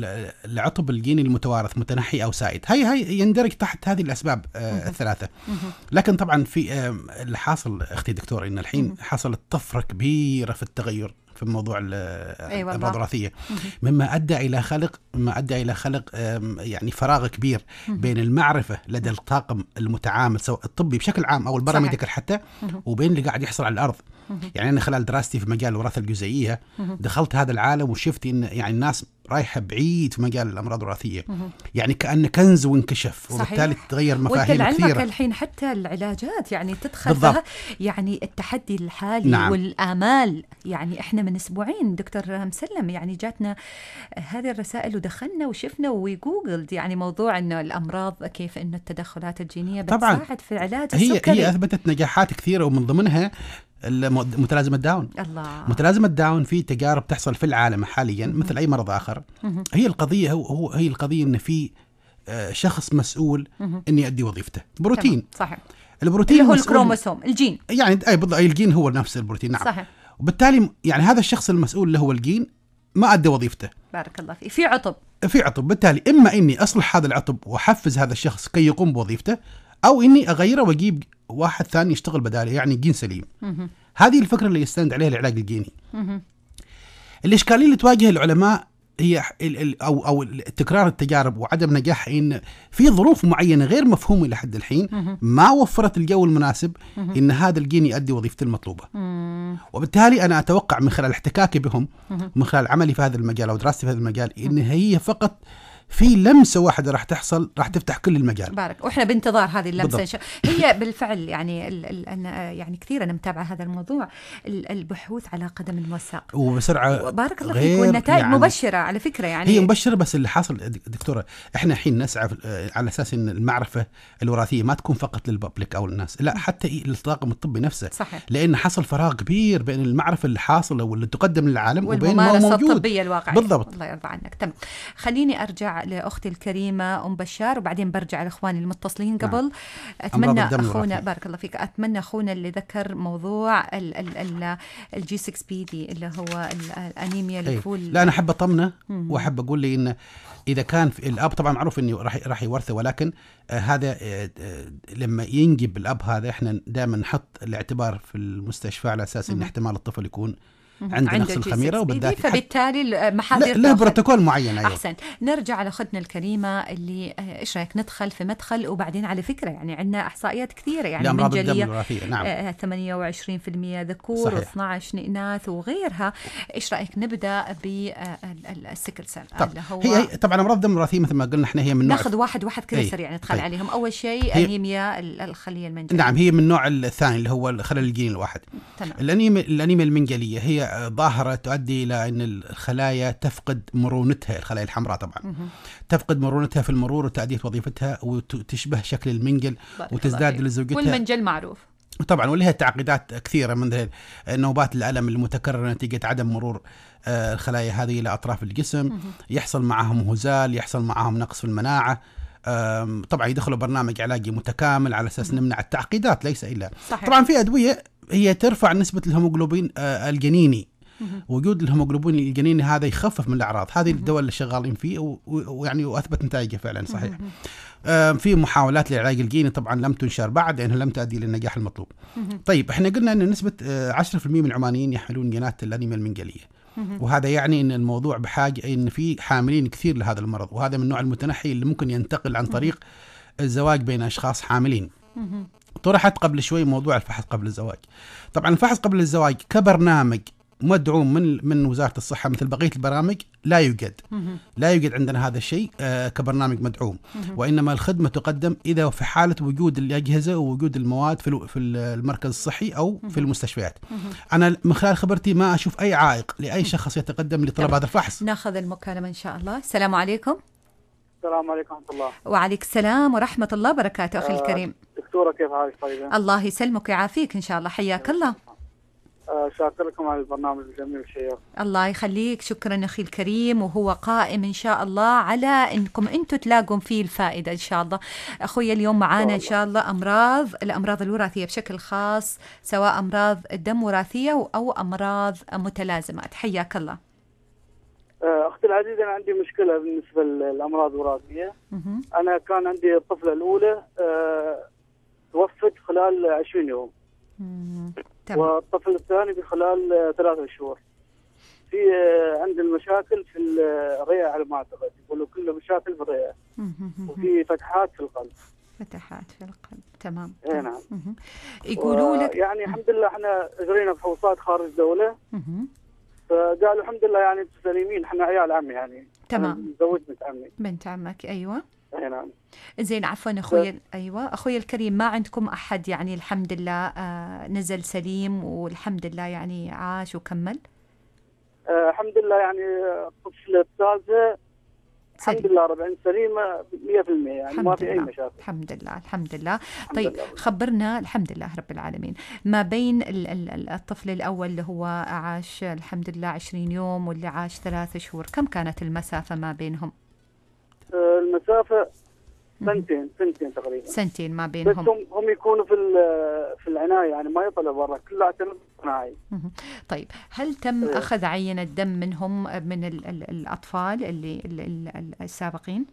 العطب الجيني المتوارث متنحي او سائد هاي هاي يندرج تحت هذه الاسباب آه، الثلاثه لكن طبعا في اللي حاصل اختي دكتور ان الحين حصلت طفره كبيره في التغير في موضوع أيوة الوراثيه مما ادى الى خلق ما ادى الى خلق يعني فراغ كبير بين المعرفه لدى الطاقم المتعامل سواء الطبي بشكل عام او البراميدكال حتى وبين اللي قاعد يحصل على الارض يعني انا خلال دراستي في مجال الوراثه الجزيئيه دخلت هذا العالم وشفت ان يعني الناس رايحه بعيد في مجال الامراض الوراثيه يعني كان كنز وانكشف وبالتالي تتغير مفاهيم كثيره الحين حتى العلاجات يعني تدخل بالضبط. يعني التحدي الحالي نعم. والامال يعني احنا من اسبوعين دكتور مسلم يعني جاتنا هذه الرسائل ودخلنا وشفنا وجوجلد يعني موضوع انه الامراض كيف انه التدخلات الجينيه بتساعد طبعا في علاج السكري هي هي اثبتت نجاحات كثيره ومن ضمنها متلازمه داون الله متلازمه داون في تجارب تحصل في العالم حاليا مثل اي مرض اخر هي القضيه هو, هو هي القضيه ان في آه، شخص مسؤول اني ادي وظيفته بروتين صحيح البروتين اللي هو الكروموسوم الجين يعني اي بالضبط الجين هو نفس البروتين نعم صحيح وبالتالي يعني هذا الشخص المسؤول اللي هو الجين ما ادى وظيفته بارك الله فيه في عطب في عطب بالتالي اما اني اصلح هذا العطب واحفز هذا الشخص كي يقوم بوظيفته او اني اغيره واجيب واحد ثاني يشتغل بداله يعني جين سليم هذه الفكره اللي يستند عليها العلاج الجيني الاشكاليه اللي تواجه العلماء هي الـ الـ او او تكرار التجارب وعدم نجاح ان في ظروف معينه غير مفهومه لحد الحين ما وفرت الجو المناسب ان هذا الجين يؤدي وظيفته المطلوبه. وبالتالي انا اتوقع من خلال احتكاكي بهم من خلال عملي في هذا المجال او دراستي في هذا المجال ان هي فقط في لمسه واحده راح تحصل راح تفتح كل المجال بارك واحنا بانتظار هذه اللمسه إن شاء هي بالفعل يعني ال ال أنا يعني كثير انا متابعه هذا الموضوع البحوث على قدم وساق وبسرعه بارك الله فيك والنتائج يعني مبشره على فكره يعني هي مبشره بس اللي حاصل دكتوره احنا الحين نسعى على اساس ان المعرفه الوراثيه ما تكون فقط للببليك او الناس لا حتى للطاقم الطبي نفسه صحيح لان حصل فراغ كبير بين المعرفه اللي حاصله واللي تقدم للعالم وبين ما موجود الطبيه الواقعيه بالضبط الله يرضى عنك تم خليني ارجع لأختي الكريمة أم بشار وبعدين برجع لإخواني المتصلين نعم. قبل نعم. أتمنى أخونا بارك الله فيك أتمنى أخونا اللي ذكر موضوع الجي 6 بي دي اللي هو الأنيميا الفول طيب. لا أنا أحب أطمنه وأحب أقول لي إن إذا كان الأب طبعا معروف إنه راح راح يورثه ولكن آه هذا آه،, آه لما ينجب الأب هذا إحنا دائما نحط الاعتبار في المستشفى على أساس إن احتمال الطفل يكون عند نفس الخميره وبالذات فبالتالي محاذير له بروتوكول معين أيوه. احسن نرجع على الكريمه اللي آه، ايش رايك ندخل في مدخل وبعدين على فكره يعني عندنا احصائيات كثيره يعني من جليه نعم 28% آه، آه، ذكور و12 اناث وغيرها ايش رايك نبدا بالسكل سيل اللي هو هي طبعا امراض الدم الوراثيه مثل ما قلنا احنا هي من نوع ناخذ واحد واحد كذا إيه، سريع طيب. ندخل عليهم اول شيء انيميا الخليه المنجليه نعم هي من النوع الثاني اللي هو خلل الجين الواحد تمام الانيميا المنجليه هي ظاهرة تؤدي إلى أن الخلايا تفقد مرونتها الخلايا الحمراء طبعا تفقد مرونتها في المرور وتأدية وظيفتها وتشبه شكل المنجل وتزداد لزوجتها والمنجل معروف طبعا ولها تعقيدات كثيرة من نوبات الألم المتكررة نتيجة عدم مرور آه، الخلايا هذه إلى أطراف الجسم مه. يحصل معهم هزال يحصل معهم نقص في المناعة طبعا يدخلوا برنامج علاجي متكامل على اساس نمنع التعقيدات ليس الا صحيح. طبعا في ادويه هي ترفع نسبة الهيموجلوبين آه، الجنيني وجود الهيموجلوبين الجنيني هذا يخفف من الاعراض هذه الدواء اللي شغالين فيه ويعني واثبت نتائجه فعلا صحيح في محاولات للعلاج الجيني طبعا لم تنشر بعد لانها لم تؤدي للنجاح المطلوب طيب احنا قلنا ان نسبه 10% آه، من العمانيين يحملون جينات الانيميا المنجليه وهذا يعني ان الموضوع بحاجه ان في حاملين كثير لهذا المرض وهذا من النوع المتنحي اللي ممكن ينتقل عن طريق الزواج بين اشخاص حاملين طرحت قبل شوي موضوع الفحص قبل الزواج طبعا الفحص قبل الزواج كبرنامج مدعوم من من وزاره الصحه مثل بقيه البرامج لا يوجد لا يوجد عندنا هذا الشيء آه، كبرنامج مدعوم وانما الخدمه تقدم اذا في حاله وجود الاجهزه ووجود المواد في في المركز الصحي او في المستشفيات انا من خلال خبرتي ما اشوف اي عائق لاي شخص يتقدم لطلب هذا الفحص ناخذ المكالمه ان شاء الله السلام عليكم السلام عليكم ورحمه الله وعليك السلام ورحمه الله وبركاته اخي آه، الكريم دكتوره كيف حالك طيبه؟ الله يسلمك ويعافيك ان شاء الله حياك الله آه، شاكر لكم على البرنامج الجميل الشيق الله يخليك شكرا اخي الكريم وهو قائم ان شاء الله على انكم انتم تلاقون فيه الفائده ان شاء الله اخوي اليوم معانا ان شاء الله امراض الامراض الوراثيه بشكل خاص سواء امراض الدم وراثيه او امراض متلازمه حياك الله آه، اختي العزيزه انا عندي مشكله بالنسبه للامراض الوراثيه انا كان عندي الطفله الاولى آه، توفت خلال 20 يوم والطفل الثاني خلال ثلاثة شهور في آه، عند المشاكل في الرئه على ما اعتقد يقولوا كله مشاكل في الرئه وفي فتحات في القلب فتحات في القلب تمام اي نعم يقولوا لك يعني الحمد لله احنا جرينا فحوصات خارج دوله فقالوا الحمد لله يعني سليمين احنا عيال عمي يعني تمام متزوج بنت عمي بنت عمك ايوه اي نعم زين عفوا اخوي ف... ايوه اخوي الكريم ما عندكم احد يعني الحمد لله آه نزل سليم والحمد لله يعني عاش وكمل آه الحمد لله يعني الطفل آه، الثالثه الحمد لله ربعين سليمه 100% يعني ما في اي مشاكل الحمد لله الحمد لله الحمد طيب لله. خبرنا الحمد لله رب العالمين ما بين الطفل الاول اللي هو عاش الحمد لله 20 يوم واللي عاش ثلاث شهور كم كانت المسافه ما بينهم آه، المسافه سنتين سنتين تقريبا سنتين ما بينهم بس هم هم يكونوا في في العنايه يعني ما يطلع برا كلها اعتمد صناعي طيب هل تم إيه. اخذ عينه دم منهم من الـ الـ الاطفال اللي الـ الـ السابقين؟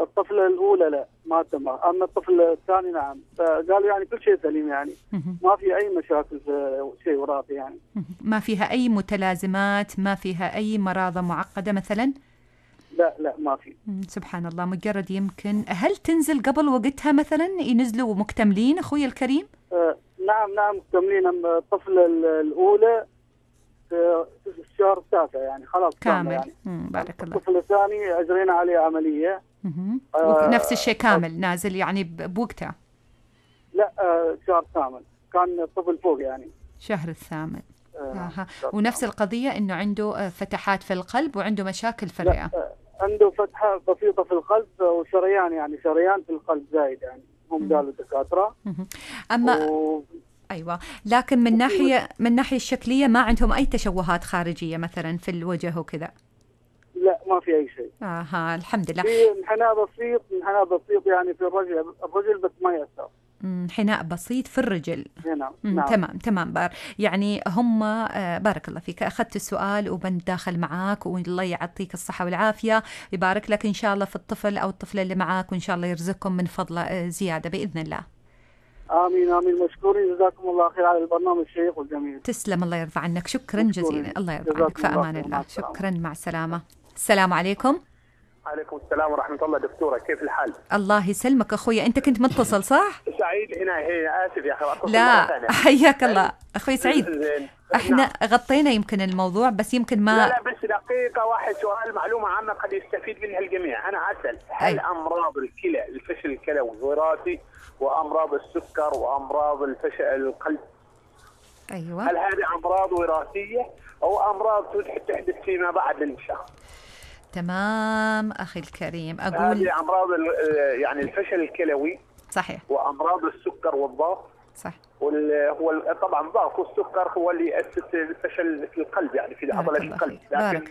الطفلة الأولى لا ما تم أما الطفل الثاني نعم فقالوا يعني كل شيء سليم يعني ما في أي مشاكل في آه، شيء وراثي يعني ما فيها أي متلازمات ما فيها أي مرضى معقدة مثلا؟ لا لا ما في سبحان الله مجرد يمكن هل تنزل قبل وقتها مثلا ينزلوا مكتملين اخوي الكريم؟ آه نعم نعم مكتملين الطفله الاولى في أه، الشهر التاسع يعني خلاص كامل يعني. بارك الله الطفل الثاني اجرينا عليه عمليه آه نفس الشيء كامل أه، نازل يعني بوقتها لا آه شهر ثامن كان الطفل فوق يعني شهر الثامن آه. آه. ونفس القضية أنه عنده أه، فتحات في القلب وعنده مشاكل في الرئة عنده فتحه بسيطه في القلب وشريان يعني شريان في القلب زايد يعني هم قالوا دكاتره اما و... ايوه لكن من ناحيه من ناحيه الشكليه ما عندهم اي تشوهات خارجيه مثلا في الوجه وكذا لا ما في اي شيء اها الحمد لله في انحناء بسيط انحناء بسيط يعني في الرجل الرجل بس ما ياثر حناء بسيط في الرجل نعم،, نعم. تمام تمام بار يعني هم آه، بارك الله فيك أخذت السؤال وبنتداخل معاك والله يعطيك الصحة والعافية يبارك لك إن شاء الله في الطفل أو الطفلة اللي معاك وإن شاء الله يرزقكم من فضله آه، زيادة بإذن الله امين امين مشكورين جزاكم الله خير على البرنامج الشيق والجميل تسلم الله يرضى عنك شكرا جزيلا الله يرضى عنك في امان الله, الله. شكرا مع السلامه السلام عليكم عليكم السلام ورحمة الله دكتورة كيف الحال؟ الله يسلمك أخوي أنت كنت متصل صح؟ سعيد هنا هي آسف يا أخي لا حياك الله إيه. أخوي سعيد زين. احنا نعم. غطينا يمكن الموضوع بس يمكن ما لا لا بس دقيقه واحد سؤال معلومه عامه قد يستفيد منها الجميع انا اسال هل أي. امراض الكلى الفشل الكلوي الوراثي وامراض السكر وامراض الفشل القلب ايوه هل هذه امراض وراثيه او امراض تحدث فيما بعد ان شاء الله تمام اخي الكريم اقول هذه امراض يعني الفشل الكلوي صحيح وامراض السكر والضغط صح هو طبعا ضغط السكر هو اللي يؤسس الفشل في القلب يعني في عضله القلب لكن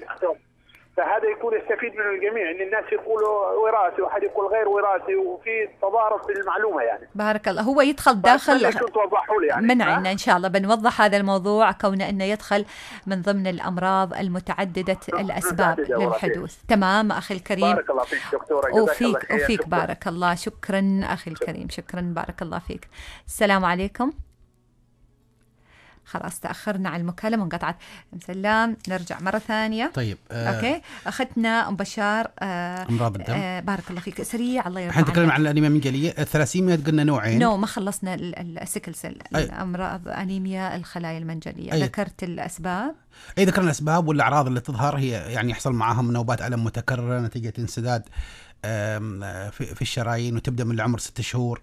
فهذا يكون يستفيد منه الجميع ان الناس يقولوا وراثي واحد يقول غير وراثي وفي تضارب في المعلومه يعني بارك الله هو يدخل داخل يعني من عنا ان شاء الله بنوضح هذا الموضوع كون انه يدخل من ضمن الامراض المتعدده الاسباب للحدوث تمام اخي الكريم بارك الله فيك دكتوره وفيك وفيك بارك الله شكرا اخي الكريم شكرا بارك الله فيك السلام عليكم خلاص تاخرنا على المكالمه وانقطعت ام سلام نرجع مره ثانيه طيب آه اوكي اختنا ام بشار آه امراض الدم آه بارك الله فيك سريع الله يرضى احنا نتكلم عن الانيميا المنجليه الثلاسيميا آه، قلنا نوعين نو ما خلصنا السكل سيل امراض انيميا الخلايا المنجليه أي. ذكرت الاسباب اي ذكرنا الاسباب والاعراض اللي تظهر هي يعني يحصل معاهم نوبات الم متكرره نتيجه انسداد في الشرايين وتبدا من العمر ست شهور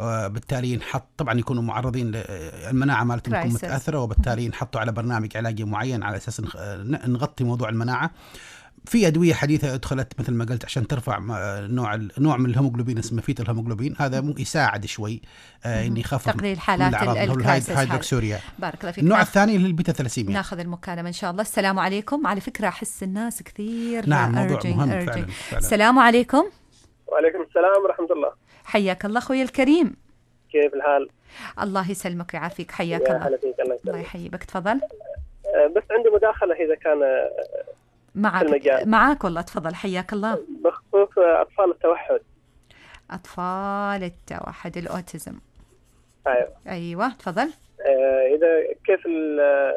وبالتالي آه، ينحط طبعا يكونوا معرضين المناعه مالتهم تكون متاثره وبالتالي ينحطوا على برنامج علاجي معين على اساس آه، نغطي موضوع المناعه في ادويه حديثه ادخلت مثل ما قلت عشان ترفع نوع نوع من الهيموجلوبين اسمه فيت الهيموجلوبين هذا يساعد شوي آه، انه يخفف تقليل حالات الهيدروكسوريا بارك الله فيك النوع الثاني اللي البيتا ثلاسيميا ناخذ المكالمه ان شاء الله السلام عليكم على فكره احس الناس كثير نعم موضوع أرجين مهم أرجين. فعلا, فعلا. السلام عليكم وعليكم السلام ورحمه الله حياك الله اخوي الكريم كيف الحال الله يسلمك ويعافيك حياك الله الله يحييك تفضل أه، بس عندي مداخله اذا كان أه، معك معك والله تفضل حياك الله بخصوص اطفال التوحد اطفال التوحد الاوتيزم ايوه ايوه تفضل آه اذا كيف آه،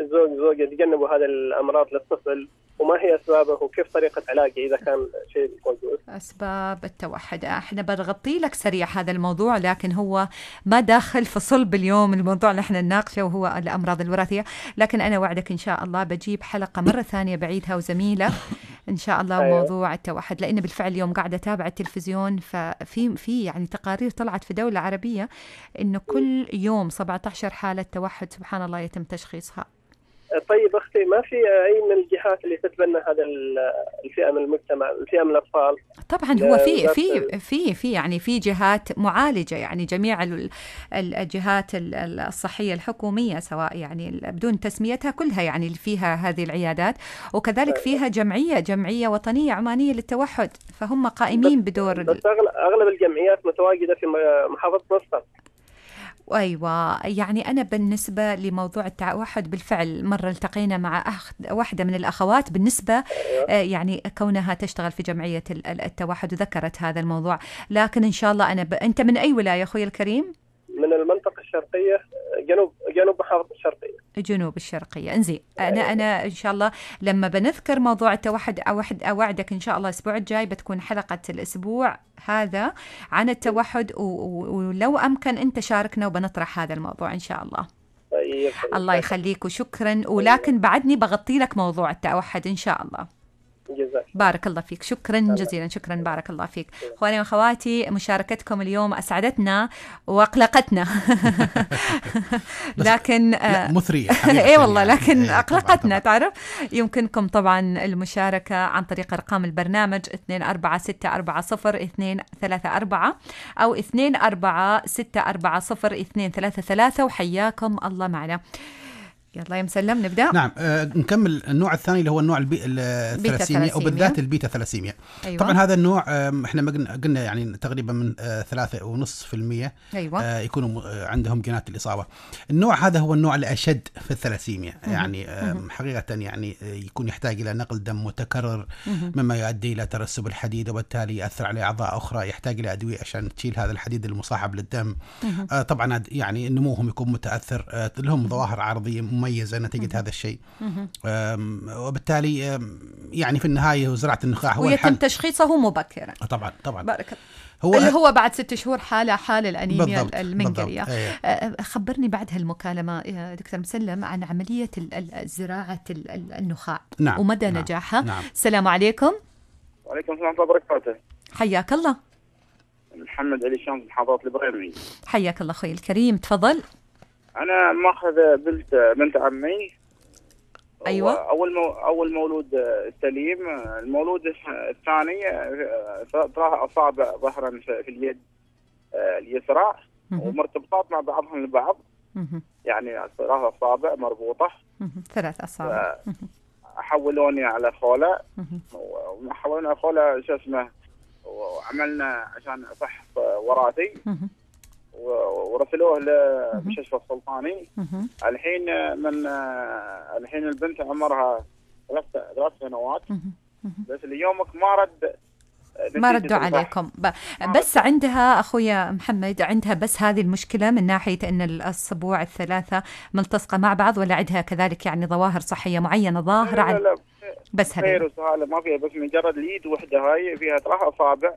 الزوج زوجة يتجنبوا هذه الامراض للطفل وما هي اسبابه وكيف طريقه علاجه اذا كان شيء موجود؟ اسباب التوحد، احنا بنغطي لك سريع هذا الموضوع لكن هو ما داخل في صلب اليوم الموضوع اللي احنا نناقشه وهو الامراض الوراثيه، لكن انا وعدك ان شاء الله بجيب حلقه مره ثانيه بعيدها وزميله ان شاء الله أيوه. موضوع التوحد لان بالفعل اليوم قاعده اتابع التلفزيون ففي في يعني تقارير طلعت في دوله عربيه انه كل يوم 17 حاله توحد سبحان الله يتم تشخيصها طيب اختي ما في اي من الجهات اللي تتبنى هذا الفئه من المجتمع الفئه من الاطفال طبعا هو في في في في يعني في جهات معالجه يعني جميع الجهات الصحيه الحكوميه سواء يعني بدون تسميتها كلها يعني فيها هذه العيادات وكذلك فيها جمعيه جمعيه وطنيه عمانيه للتوحد فهم قائمين بدور بس اغلب الجمعيات متواجده في محافظه مصر وايوه يعني انا بالنسبه لموضوع التوحد بالفعل مره التقينا مع أخ واحده من الاخوات بالنسبه أيوة. آه، يعني كونها تشتغل في جمعيه التوحد وذكرت هذا الموضوع لكن ان شاء الله انا ب... انت من اي ولايه اخوي الكريم؟ المنطقه الشرقيه جنوب جنوب محافظه الشرقيه. جنوب الشرقيه، انزين، انا أيوة. انا ان شاء الله لما بنذكر موضوع التوحد اوحد اوعدك ان شاء الله الاسبوع الجاي بتكون حلقه الاسبوع هذا عن التوحد ولو امكن انت شاركنا وبنطرح هذا الموضوع ان شاء الله. طيب. الله يخليك وشكرا ولكن بعدني بغطي لك موضوع التوحد ان شاء الله. بارك الله فيك شكرا جزيلا شكرا بارك الله فيك اخواني واخواتي مشاركتكم اليوم اسعدتنا واقلقتنا لكن آه، مثريه اي والله لكن إيه، اقلقتنا تعرف يمكنكم طبعا المشاركه عن طريق ارقام البرنامج 24640234 او 24640233 وحياكم الله معنا يلا يا مسلم نبدا نعم آه نكمل النوع الثاني اللي هو النوع البي... الثلاسيميا او بالذات البيتا ثلاسيميا أيوة. طبعا هذا النوع آه احنا قلنا يعني تقريبا من آه، ثلاثة ونص في المية أيوة. آه يكونوا آه، عندهم جينات الاصابه النوع هذا هو النوع الاشد في الثلاسيميا يعني،, يعني آه حقيقه يعني يكون يحتاج الى نقل دم متكرر مما يؤدي الى ترسب الحديد وبالتالي ياثر على اعضاء اخرى يحتاج الى ادويه عشان تشيل هذا الحديد المصاحب للدم آه طبعا يعني نموهم يكون متاثر آه لهم ظواهر عرضيه مميزه نتيجه هذا الشيء وبالتالي يعني في النهايه زراعه النخاع هو ويتم الحل. تشخيصه مبكرا طبعا طبعا بارك الله هو اللي هو بعد ست شهور حاله حال الانيميا بالضبط بالضبط. إيه. أه، أه، خبرني بعد هالمكالمه يا دكتور مسلم عن عمليه زراعه النخاع نعم. ومدى نعم. نجاحها نعم. السلام عليكم وعليكم السلام ورحمه الله وبركاته حياك الله محمد علي شمس حضاره البريمي حياك الله اخوي الكريم تفضل انا ماخذ بنت بنت عمي ايوه اول اول مولود سليم المولود الثاني تراها اصابع ظهرا في اليد آه، اليسرى ومرتبطات مع بعضهم البعض يعني ثلاث اصابع مربوطه ثلاث اصابع حولوني على خوله وحولوني على خوله شو اسمه وعملنا عشان فحص آه، وراثي ورسلوه لمستشفى السلطاني الحين من الحين البنت عمرها ثلاث سنوات بس ليومك ما رد ما ردوا عليكم بس عندها اخويا محمد عندها بس هذه المشكله من ناحيه ان الاسبوع الثلاثه ملتصقه مع بعض ولا عندها كذلك يعني ظواهر صحيه معينه ظاهره لا لا لا. بس هذول فيروس ما فيها بس مجرد اليد وحده هاي فيها ثلاث اصابع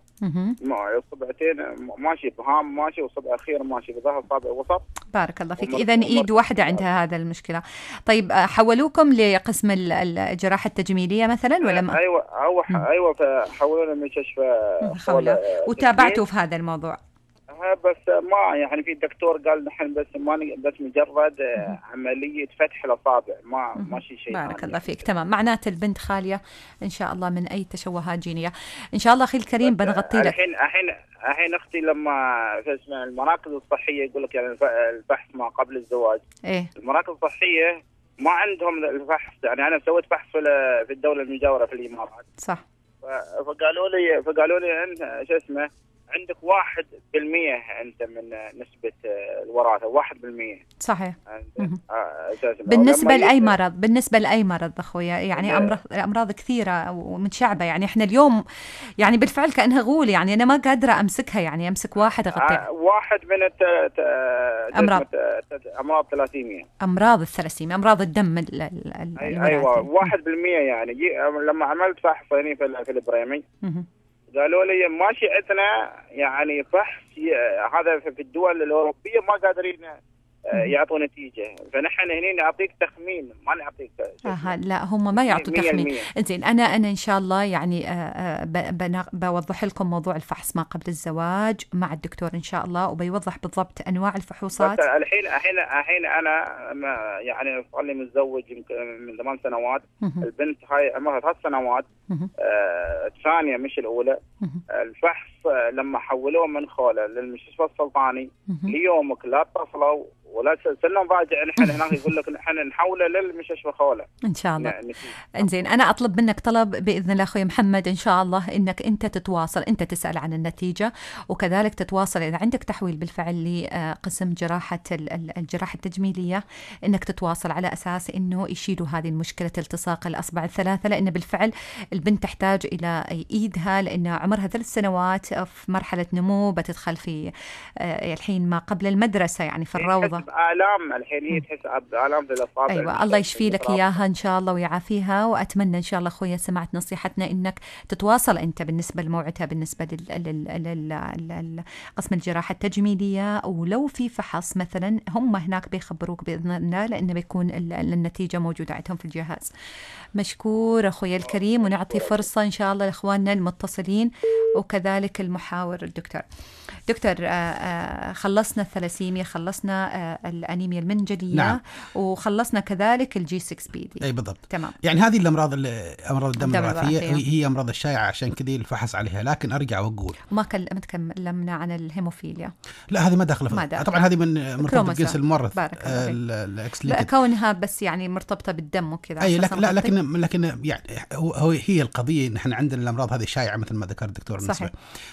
مع اصبعتين ماشي بهام ماشي واصبع اخير ماشي بظهر اصابع وسط بارك الله فيك اذا ايد واحده عندها هذا المشكله طيب آه، حولوكم لقسم الجراحه التجميليه مثلا ولا ما ايوه ايوه ايوه حولونا من مستشفى خوله وتابعتوا في هذا الموضوع بصراحه بس ما يعني في دكتور قال نحن بس ما بس مجرد آه، عمليه فتح الاصابع ما ما شيء شيء بارك الله يعني. فيك تمام معناته البنت خاليه ان شاء الله من اي تشوهات جينيه ان شاء الله اخي الكريم بنغطي لك الحين الحين الحين اختي لما اسمه المراكز الصحيه يقول لك يعني الفحص ما قبل الزواج ايه المراكز الصحيه ما عندهم الفحص يعني انا سويت فحص في الدوله المجاوره في الامارات صح فقالوا لي فقالوا لي شو اسمه عندك 1% انت من نسبه الوراثه 1% صحيح آه، بالنسبه لاي مرض بالنسبه لاي مرض اخويا يعني إيه. امراض امراض كثيره ومتشعبه يعني احنا اليوم يعني بالفعل كانها غول يعني انا ما قادره امسكها يعني امسك واحد اغطيها آه، واحد من الت... امراض امراض الثلاسيميا امراض الثلاسيميا امراض الدم ال... ال... ايوه 1% أيوة، يعني لما عملت فحص يعني في البريمي قالوا لي ما عندنا يعني فحص آه، هذا في الدول الاوروبيه ما قادرين آه، يعطوا نتيجه فنحن هنا نعطيك تخمين ما نعطيك آه لا هم ما يعطوا تخمين زين انا انا ان شاء الله يعني آه، آه، بوضح لكم موضوع الفحص ما قبل الزواج مع الدكتور ان شاء الله وبيوضح بالضبط انواع الفحوصات الحين الحين الحين انا يعني صار لي متزوج من ثمان سنوات البنت هاي عمرها ثلاث سنوات الثانيه مش الاولى الفحص لما حولوه من خوله للمستشفى السلطاني ليومك لا اتصلوا ولا سلم راجع نحن هناك يقول لك نحن نحوله للمستشفى خوله ان شاء الله يعني انزين انا اطلب منك طلب باذن الله اخوي محمد ان شاء الله انك انت تتواصل انت تسال عن النتيجه وكذلك تتواصل اذا عندك تحويل بالفعل لقسم جراحه الجراحه التجميليه انك تتواصل على اساس انه يشيلوا هذه المشكله التصاق الاصبع الثلاثه لان بالفعل البنت تحتاج الى ايدها لان عمرها ثلاث سنوات في مرحله نمو بتدخل في آه، الحين ما قبل المدرسه يعني في الروضه تحس بآلام الحين هي تحس بالام بالاصابع ايوه الله يشفي لك اياها ان شاء الله ويعافيها واتمنى ان شاء الله اخويا سمعت نصيحتنا انك تتواصل انت بالنسبه لموعدها بالنسبه لقسم الجراحه التجميليه ولو في فحص مثلا هم هناك بيخبروك باذن الله لانه بيكون النتيجه موجوده عندهم في الجهاز مشكور اخويا الكريم ونعطي فرصه ان شاء الله لاخواننا المتصلين وكذلك بشكل محاور الدكتور دكتور آه، آه، خلصنا الثلاسيميا خلصنا آه، الانيميا المنجليه نعم. وخلصنا كذلك الجي 6 بي دي اي بالضبط تمام يعني هذه الامراض امراض الدم الوراثيه هي امراض الشائعه عشان كذا الفحص عليها لكن ارجع واقول ما تكلمنا عن الهيموفيليا لا هذه ما داخله ما داخل. طبعا هذه من مرتبطه بالجنس المورث الاكس كونها بس يعني مرتبطه بالدم وكذا اي لكن لا لكن لكن يعني هو هي القضيه نحن عندنا الامراض هذه شائعه مثل ما ذكر الدكتور صحيح.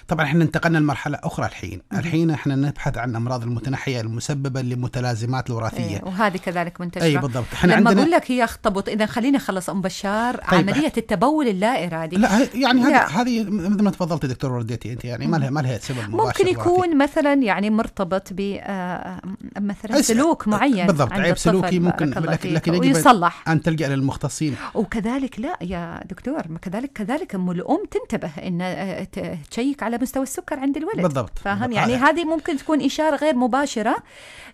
طبعا احنا انتقلنا لمرحله اخرى الحين الحين احنا نبحث عن الامراض المتنحيه المسببه لمتلازمات الوراثيه إيه، وهذه كذلك منتشره اي بالضبط احنا لما عندنا... اقول لك هي اخطبط اذا خليني اخلص ام بشار طيب عمليه التبول اللا ارادي لا يعني هذه هذه مثل ما تفضلتي دكتور ورديتي انت يعني ما لها ما لها سبب مباشر ممكن يكون وراثي. مثلا يعني مرتبط ب آه، آه، مثلا سلوك معين بالضبط عيب سلوكي ممكن لكن, لكن يجب ويصلح. ان تلجا للمختصين وكذلك لا يا دكتور كذلك كذلك ام الام تنتبه ان آه، تشيك على مستوى السكر عند الولد بالضبط فاهم يعني هذه ممكن تكون إشارة غير مباشرة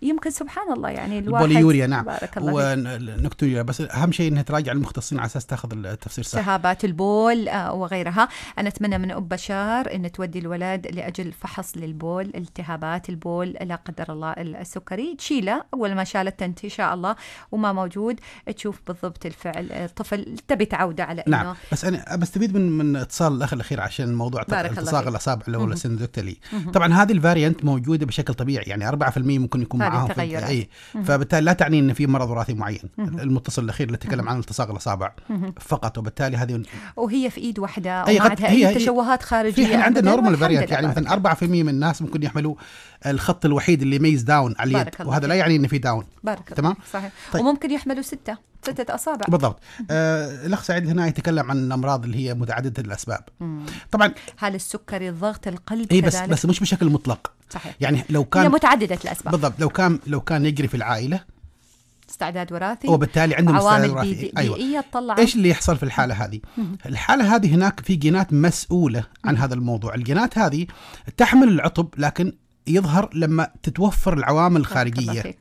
يمكن سبحان الله يعني الواحد البوليوريا نعم بارك الله ونكتوريا بس أهم شيء أنها تراجع المختصين على أساس تاخذ التفسير صح التهابات البول آه، وغيرها أنا أتمنى من أب بشار أن تودي الولد لأجل فحص للبول التهابات البول لا قدر الله السكري تشيله أول ما شالت أنت إن شاء الله وما موجود تشوف بالضبط الفعل آه، الطفل تبي تعوده على نعم. أنه نعم بس أنا بستفيد من من اتصال الأخ الأخير عشان الموضوع تساغل الاصابع الاولى سندكتلي طبعا هذه الفاريانت موجوده بشكل طبيعي يعني 4% ممكن يكون معاهم في اي فبالتالي لا تعني ان في مرض وراثي معين المتصل الاخير اللي تكلم عن التصاق الاصابع فقط وبالتالي هذه وهي في ايد واحده ومعتها اي تشوهات خارجيه في عندنا نورمال فاريانت يعني مثلا 4% من الناس ممكن يحملوا الخط الوحيد اللي يميز داون على اليد وهذا لا يعني انه في داون بارك تمام صحيح طيب. وممكن يحملوا سته ستة أصابع بالضبط آه، الأخ سعيد هنا يتكلم عن الأمراض اللي هي متعددة الأسباب مم. طبعا هل السكري الضغط القلب إيه بس كذلك؟ بس مش بشكل مطلق صحيح يعني لو كان هي متعددة الأسباب بالضبط لو كان لو كان يجري في العائلة استعداد وراثي وبالتالي عندهم عوامل استعداد وراثي بيئية أيوة. تطلع ايش اللي يحصل في الحاله هذه؟ الحاله هذه هناك في جينات مسؤوله عن هذا الموضوع، الجينات هذه تحمل العطب لكن يظهر لما تتوفر العوامل الخارجيه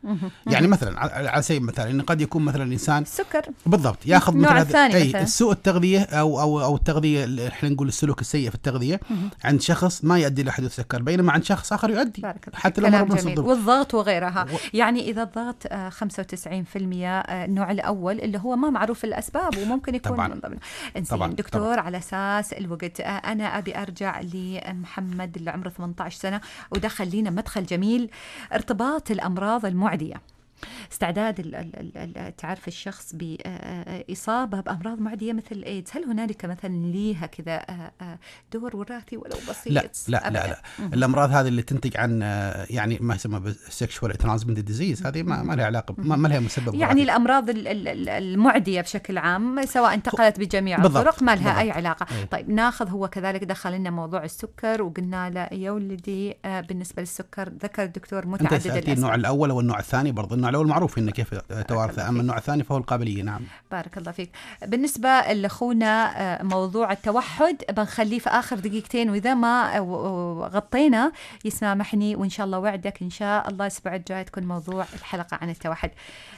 يعني مثلا على سبيل المثال انه قد يكون مثلا الانسان سكر بالضبط ياخذ مثلا اي سوء التغذيه او او او التغذيه احنا نقول السلوك السيء في التغذيه عند شخص ما يؤدي الى حدوث سكر بينما عند شخص اخر يؤدي حتى لو مرض نفس والضغط وغيرها و... يعني اذا الضغط 95% آه، آه، النوع الاول اللي هو ما معروف الاسباب وممكن يكون طبعا من ضمن طبعا دكتور طبعا. على اساس الوقت آه، انا ابي ارجع لمحمد اللي عمره 18 سنه ودخل خلينا مدخل جميل ارتباط الأمراض المعدية استعداد تعرف الشخص بإصابة بأمراض معدية مثل الإيدز هل هنالك مثلا ليها كذا دور وراثي ولو بسيط لا لا لا, لا. الأمراض هذه اللي تنتج عن يعني ما يسمى بالسكشوال ترانزمنت ديزيز هذه ما, ما لها علاقة ما, لها مسبب يعني وراثي. الأمراض المعدية بشكل عام سواء انتقلت بجميع الطرق ما لها بالضبط. أي علاقة أي. طيب ناخذ هو كذلك دخل لنا موضوع السكر وقلنا له يا ولدي بالنسبة للسكر ذكر الدكتور متعدد الأسباب النوع الأول والنوع الثاني برضه النوع الأول معروف انه كيف توارث أما النوع الثاني فهو القابلية نعم بارك الله فيك بالنسبة لأخونا آه، موضوع التوحد بنخليه في آخر دقيقتين وإذا ما آه، غطينا يسامحني وإن شاء الله وعدك إن شاء الله الأسبوع الجاي تكون موضوع الحلقة عن التوحد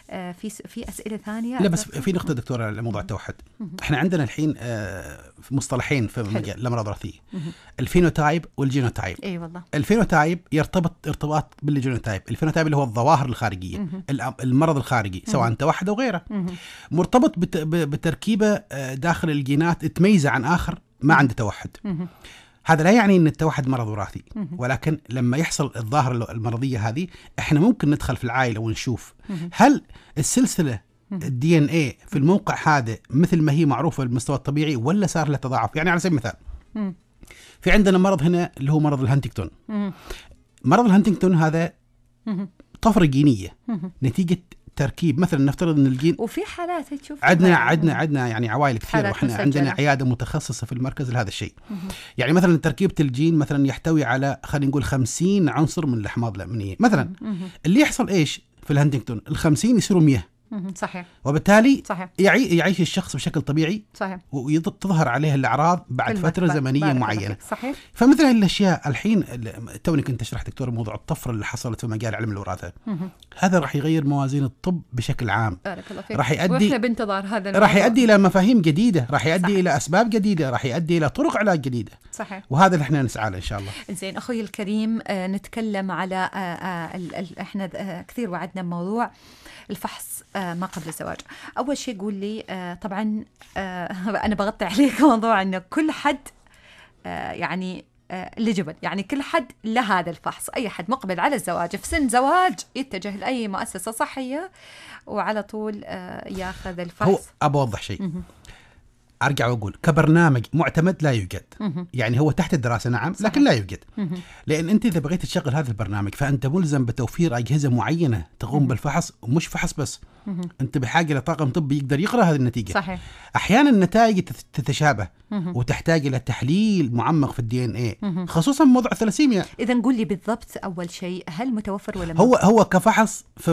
آه، في في أسئلة ثانية لا بس في نقطة دكتورة على موضوع التوحد احنا عندنا الحين مصطلحين في مجال الأمراض الوراثية الفينوتايب والجينوتايب اي والله الفينوتايب يرتبط ارتباط بالجينوتايب الفينوتايب اللي هو الظواهر الخارجية المرض الخارجي سواء توحد او غيره مرتبط بتركيبه آه، داخل الجينات تميزه عن اخر ما عنده توحد هذا لا يعني ان التوحد مرض وراثي ولكن لما يحصل الظاهره المرضيه هذه احنا ممكن ندخل في العائله ونشوف هل السلسله الدي ان اي في الموقع هذا مثل ما هي معروفه بالمستوى الطبيعي ولا صار له تضاعف يعني على سبيل المثال في عندنا مرض هنا اللي هو مرض الهانتينغتون مرض الهانتينغتون هذا طفره جينيه نتيجه تركيب مثلا نفترض ان الجين وفي حالات تشوف عندنا عندنا عندنا يعني عوائل كثيره واحنا مسجلة. عندنا عياده متخصصه في المركز لهذا الشيء يعني مثلا تركيبه الجين مثلا يحتوي على خلينا نقول 50 عنصر من الاحماض الامينيه مثلا اللي يحصل ايش في الهندنجتون ال 50 يصيروا 100 صحيح وبالتالي صحيح. يعي يعيش الشخص بشكل طبيعي صحيح وتظهر عليه الاعراض بعد فتره زمنيه معينه صحيح فمثل الاشياء الحين توني كنت اشرح دكتور موضوع الطفره اللي حصلت في مجال علم الوراثه هذا راح يغير موازين الطب بشكل عام بارك الله فيك راح يؤدي بانتظار هذا الموضوع. راح يؤدي الى مفاهيم جديده راح يؤدي صحيح. الى اسباب جديده راح يؤدي الى طرق علاج جديده صحيح وهذا اللي احنا نسعى له ان شاء الله زين اخوي الكريم آه نتكلم على آه آه احنا آه، كثير وعدنا بموضوع الفحص آه، ما قبل الزواج اول شيء قول لي آه، طبعا آه، انا بغطي عليك موضوع انه كل حد يعني لجبل يعني كل حد لهذا الفحص أي حد مقبل على الزواج في سن زواج يتجه لأي مؤسسة صحية وعلى طول ياخذ الفحص هو اوضح شيء ارجع واقول كبرنامج معتمد لا يوجد يعني هو تحت الدراسه نعم لكن لا يوجد لان انت اذا بغيت تشغل هذا البرنامج فانت ملزم بتوفير اجهزه معينه تقوم بالفحص ومش فحص بس انت بحاجه لطاقم طبي يقدر يقرا هذه النتيجه صحيح. احيانا النتائج تتشابه وتحتاج الى تحليل معمق في الدي ان اي خصوصا موضوع الثلاسيميا اذا قول لي بالضبط اول شيء هل متوفر ولا هو هو كفحص في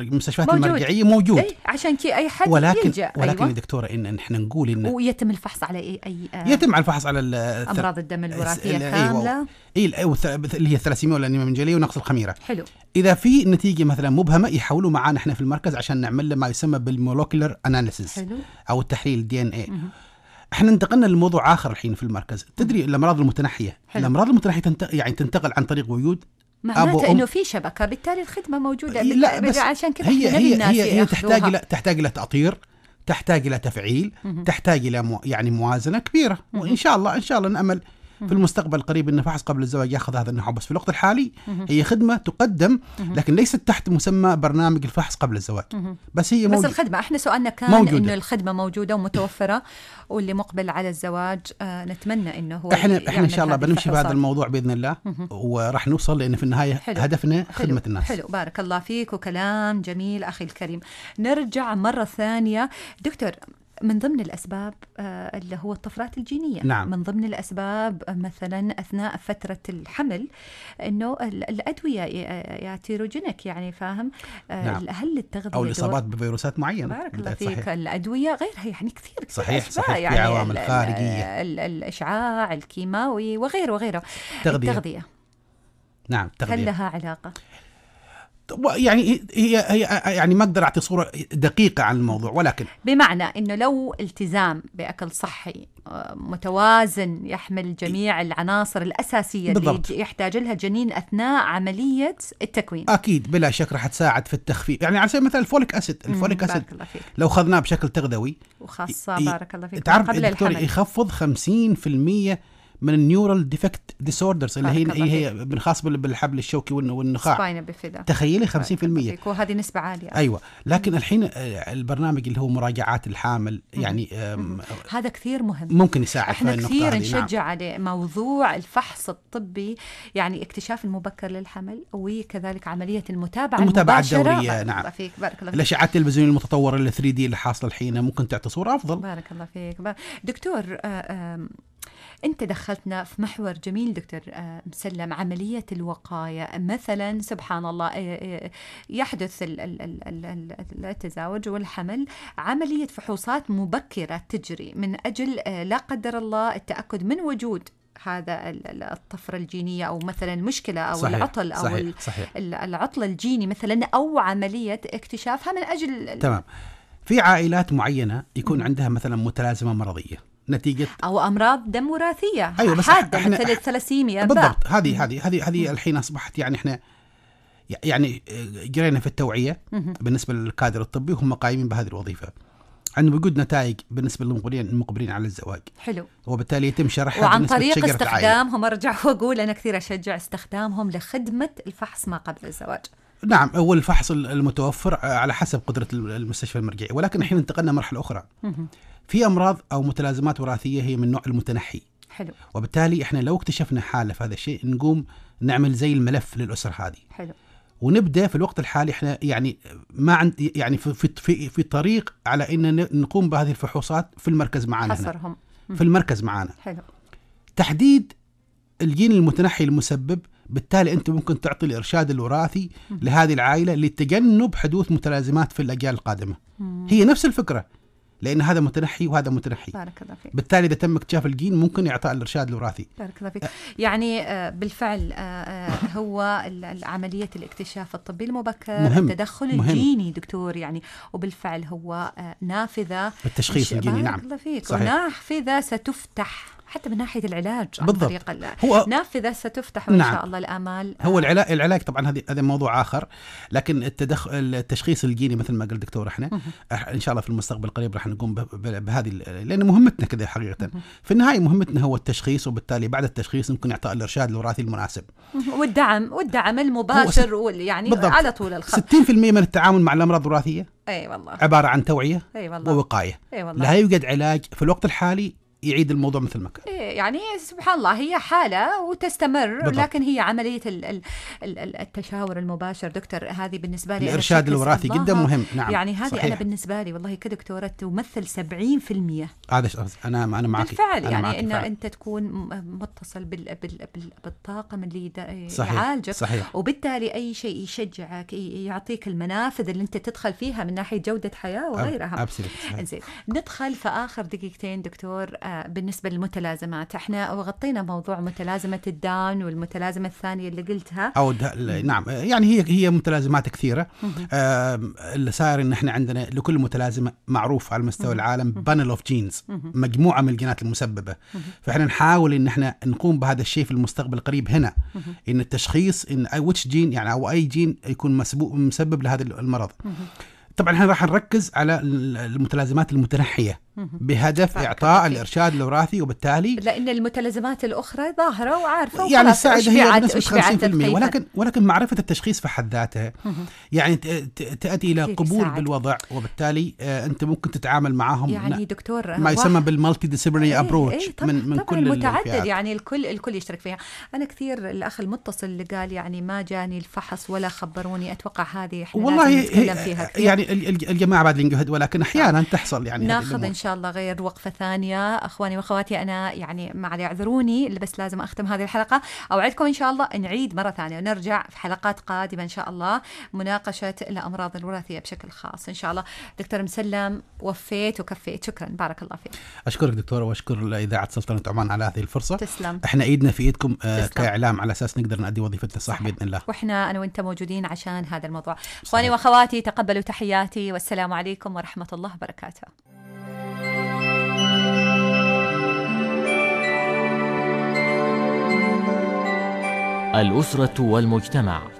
المستشفيات المرجعيه موجود أي عشان كي اي حد ولكن يلجأ. ولكن أيوة. دكتوره ان احنا نقول ان يتم الفحص على اي اي آه يتم الفحص على آه، امراض الدم الوراثيه إيه، كامله اي اللي هي الثلاسيميا والانيميا المنجليه ونقص الخميره حلو اذا في نتيجه مثلا مبهمه يحولوا معانا احنا في المركز عشان نعمل له ما يسمى بالمولوكيولر اناليسيس او التحليل الدي ان اي احنا انتقلنا لموضوع اخر الحين في المركز تدري الامراض المتنحيه حلو. الامراض المتنحيه تنت... يعني تنتقل عن طريق وجود معناته انه في شبكه بالتالي الخدمه موجوده لا بس عشان كذا هي هي هي, هي تحتاج الى تحتاج الى تاطير تحتاج الى تفعيل تحتاج الى يعني موازنه كبيره وان شاء الله ان شاء الله نامل في المستقبل القريب ان فحص قبل الزواج ياخذ هذا النحو بس في الوقت الحالي هي خدمه تقدم لكن ليست تحت مسمى برنامج الفحص قبل الزواج بس هي موجودة. بس الخدمه احنا سؤالنا كان موجودة. انه الخدمه موجوده ومتوفره واللي مقبل على الزواج آه نتمنى انه هو احنا احنا ان شاء الله بنمشي بهذا الموضوع باذن الله وراح نوصل لان في النهايه حلو. هدفنا حلو. خدمه الناس حلو بارك الله فيك وكلام جميل اخي الكريم نرجع مره ثانيه دكتور من ضمن الأسباب آه، اللي هو الطفرات الجينية نعم. من ضمن الأسباب آه، مثلا أثناء فترة الحمل أنه الأدوية آه، ياتيروجينيك يعني فاهم نعم. هل التغذية أو الإصابات بفيروسات معينة بارك الله فيك صحيح. الأدوية غيرها يعني كثير, كثير صحيح أسباب صحيح يعني في عوامل خارجية الإشعاع الكيماوي وغيره وغيره التغذية, التغذية. نعم التغذية هل لها علاقة؟ يعني هي هي يعني ما اقدر اعطي صوره دقيقه عن الموضوع ولكن بمعنى انه لو التزام باكل صحي آه، متوازن يحمل جميع العناصر الاساسيه بالضبط. اللي يحتاج لها الجنين اثناء عمليه التكوين اكيد بلا شك راح تساعد في التخفيف يعني على سبيل المثال الفوليك اسيد الفوليك اسيد لو اخذناه بشكل تغذوي وخاصه بارك الله فيك تعرف قبل الحمل يخفض 50% من النيورال ديفكت ديسوردرز اللي هي اللي هي خاص بالحبل الشوكي والنخاع تخيلي 50% وهذه نسبه عاليه ايوه لكن الحين آه، البرنامج اللي هو مراجعات الحامل يعني هذا كثير مهم ممكن يساعد احنا كثير نعم. نشجع نعم. عليه موضوع الفحص الطبي يعني اكتشاف المبكر للحمل وكذلك عمليه المتابعه المتابعه الدوريه نعم فيك بارك الله فيك الاشعه التلفزيونيه المتطوره ال 3 دي اللي حاصله الحين ممكن تعطي صوره افضل بارك الله فيك دكتور آه، أنت دخلتنا في محور جميل دكتور آه، مسلم عملية الوقاية مثلا سبحان الله آه، آه، يحدث التزاوج والحمل عملية فحوصات مبكرة تجري من أجل لا قدر الله التأكد من وجود هذا الطفره الجينيه او مثلا مشكله او صحيح العطل او صحيح صحيح العطل الجيني مثلا او عمليه اكتشافها من اجل تمام في عائلات معينه يكون عندها مثلا متلازمه مرضيه نتيجه او امراض دم وراثيه أيوة بس حاده احنا مثل الثلاسيميا بالضبط هذه هذه هذه هذه الحين اصبحت يعني احنا يعني آه، جرينا في التوعيه بالنسبه للكادر الطبي وهم قائمين بهذه الوظيفه عن وجود نتائج بالنسبه للمقبلين المقبلين على الزواج حلو وبالتالي يتم شرحها وعن طريق استخدامهم ارجع واقول انا كثير اشجع استخدامهم لخدمه الفحص ما قبل الزواج نعم هو الفحص المتوفر على حسب قدره المستشفى المرجعي ولكن الحين انتقلنا مرحله اخرى في امراض او متلازمات وراثيه هي من نوع المتنحي حلو وبالتالي احنا لو اكتشفنا حاله في هذا الشيء نقوم نعمل زي الملف للاسره هذه حلو ونبدا في الوقت الحالي احنا يعني ما عند يعني في في في طريق على ان نقوم بهذه الفحوصات في المركز معانا حصرهم هنا. في المركز معانا حلو تحديد الجين المتنحي المسبب بالتالي انت ممكن تعطي الارشاد الوراثي لهذه العائله لتجنب حدوث متلازمات في الاجيال القادمه هي نفس الفكره لان هذا متنحي وهذا متنحي بارك الله فيك بالتالي اذا تم اكتشاف الجين ممكن اعطاء الارشاد الوراثي بارك الله فيك يعني آه، بالفعل آه، آه، هو عمليه الاكتشاف الطبي المبكر مهم. التدخل مهم. الجيني دكتور يعني وبالفعل هو نافذه بالتشخيص الجيني نعم بارك الله فيك ونافذه ستفتح حتى من ناحيه العلاج بالضبط طريق هو نافذه ستفتح نعم. ان شاء الله الامال هو آه. العلاج العلاج طبعا هذه هذا موضوع اخر لكن التدخل التشخيص الجيني مثل ما قال الدكتور احنا ان شاء الله في المستقبل القريب راح نقوم بهذه لان مهمتنا كذا حقيقه في النهايه مهمتنا هو التشخيص وبالتالي بعد التشخيص ممكن اعطاء الارشاد الوراثي المناسب والدعم والدعم المباشر يعني بالضبط. على طول الخط 60% من التعامل مع الامراض الوراثيه اي والله عباره عن توعيه اي والله ووقايه اي والله لا يوجد علاج في الوقت الحالي يعيد الموضوع مثل ما كان إيه، يعني سبحان الله هي حالة وتستمر بالضبط. لكن هي عملية الـ الـ الـ التشاور المباشر دكتور هذه بالنسبة لي الإرشاد الوراثي جدا مهم نعم يعني هذه صحيح. أنا بالنسبة لي والله كدكتورة تمثل 70% هذا أنا أنا معك بالفعل يعني معك أن أنت تكون متصل بال بال بال بالطاقم اللي يعالجك صحيح. وبالتالي أي شيء يشجعك يعطيك المنافذ اللي أنت تدخل فيها من ناحية جودة حياة وغيرها أب. زين ندخل في آخر دقيقتين دكتور بالنسبه للمتلازمات احنا غطينا موضوع متلازمه الداون والمتلازمه الثانيه اللي قلتها او نعم يعني هي هي متلازمات كثيره آه اللي صاير ان احنا عندنا لكل متلازمه معروف على مستوى العالم بانل اوف جينز مجموعه من الجينات المسببه فاحنا نحاول ان احنا نقوم بهذا الشيء في المستقبل القريب هنا ان التشخيص ان اي ويتش جين يعني او اي جين يكون مسبب لهذا المرض طبعا احنا راح نركز على المتلازمات المتنحيه بهدف اعطاء الارشاد الوراثي وبالتالي لان المتلازمات الاخرى ظاهره وعارفه يعني السائده هي بنسبه 50% ولكن ولكن معرفه التشخيص في حد ذاته يعني تاتي الى قبول ساعد. بالوضع وبالتالي آه، انت ممكن تتعامل معهم يعني دكتور ما يسمى بالمالتي ديسيبلينري ابروتش من من طبعا كل متعدد يعني الكل الكل يشترك فيها انا كثير الاخ المتصل اللي قال يعني ما جاني الفحص ولا خبروني اتوقع هذه احنا والله نتكلم فيها كثير. يعني الجماعه بعد ولكن احيانا تحصل يعني ناخذ ان شاء الله غير وقفه ثانيه اخواني واخواتي انا يعني ما علي اعذروني بس لازم اختم هذه الحلقه اوعدكم ان شاء الله نعيد مره ثانيه ونرجع في حلقات قادمه ان شاء الله مناقشه الامراض الوراثيه بشكل خاص ان شاء الله دكتور مسلم وفيت وكفيت شكرا بارك الله فيك اشكرك دكتوره واشكر اذاعه سلطنه عمان على هذه الفرصه تسلم احنا ايدنا في ايدكم آه، تسلم. كاعلام على اساس نقدر نادي وظيفتنا صح باذن الله واحنا انا وانت موجودين عشان هذا الموضوع اخواني واخواتي تقبلوا تحياتي والسلام عليكم ورحمه الله وبركاته الأسرة والمجتمع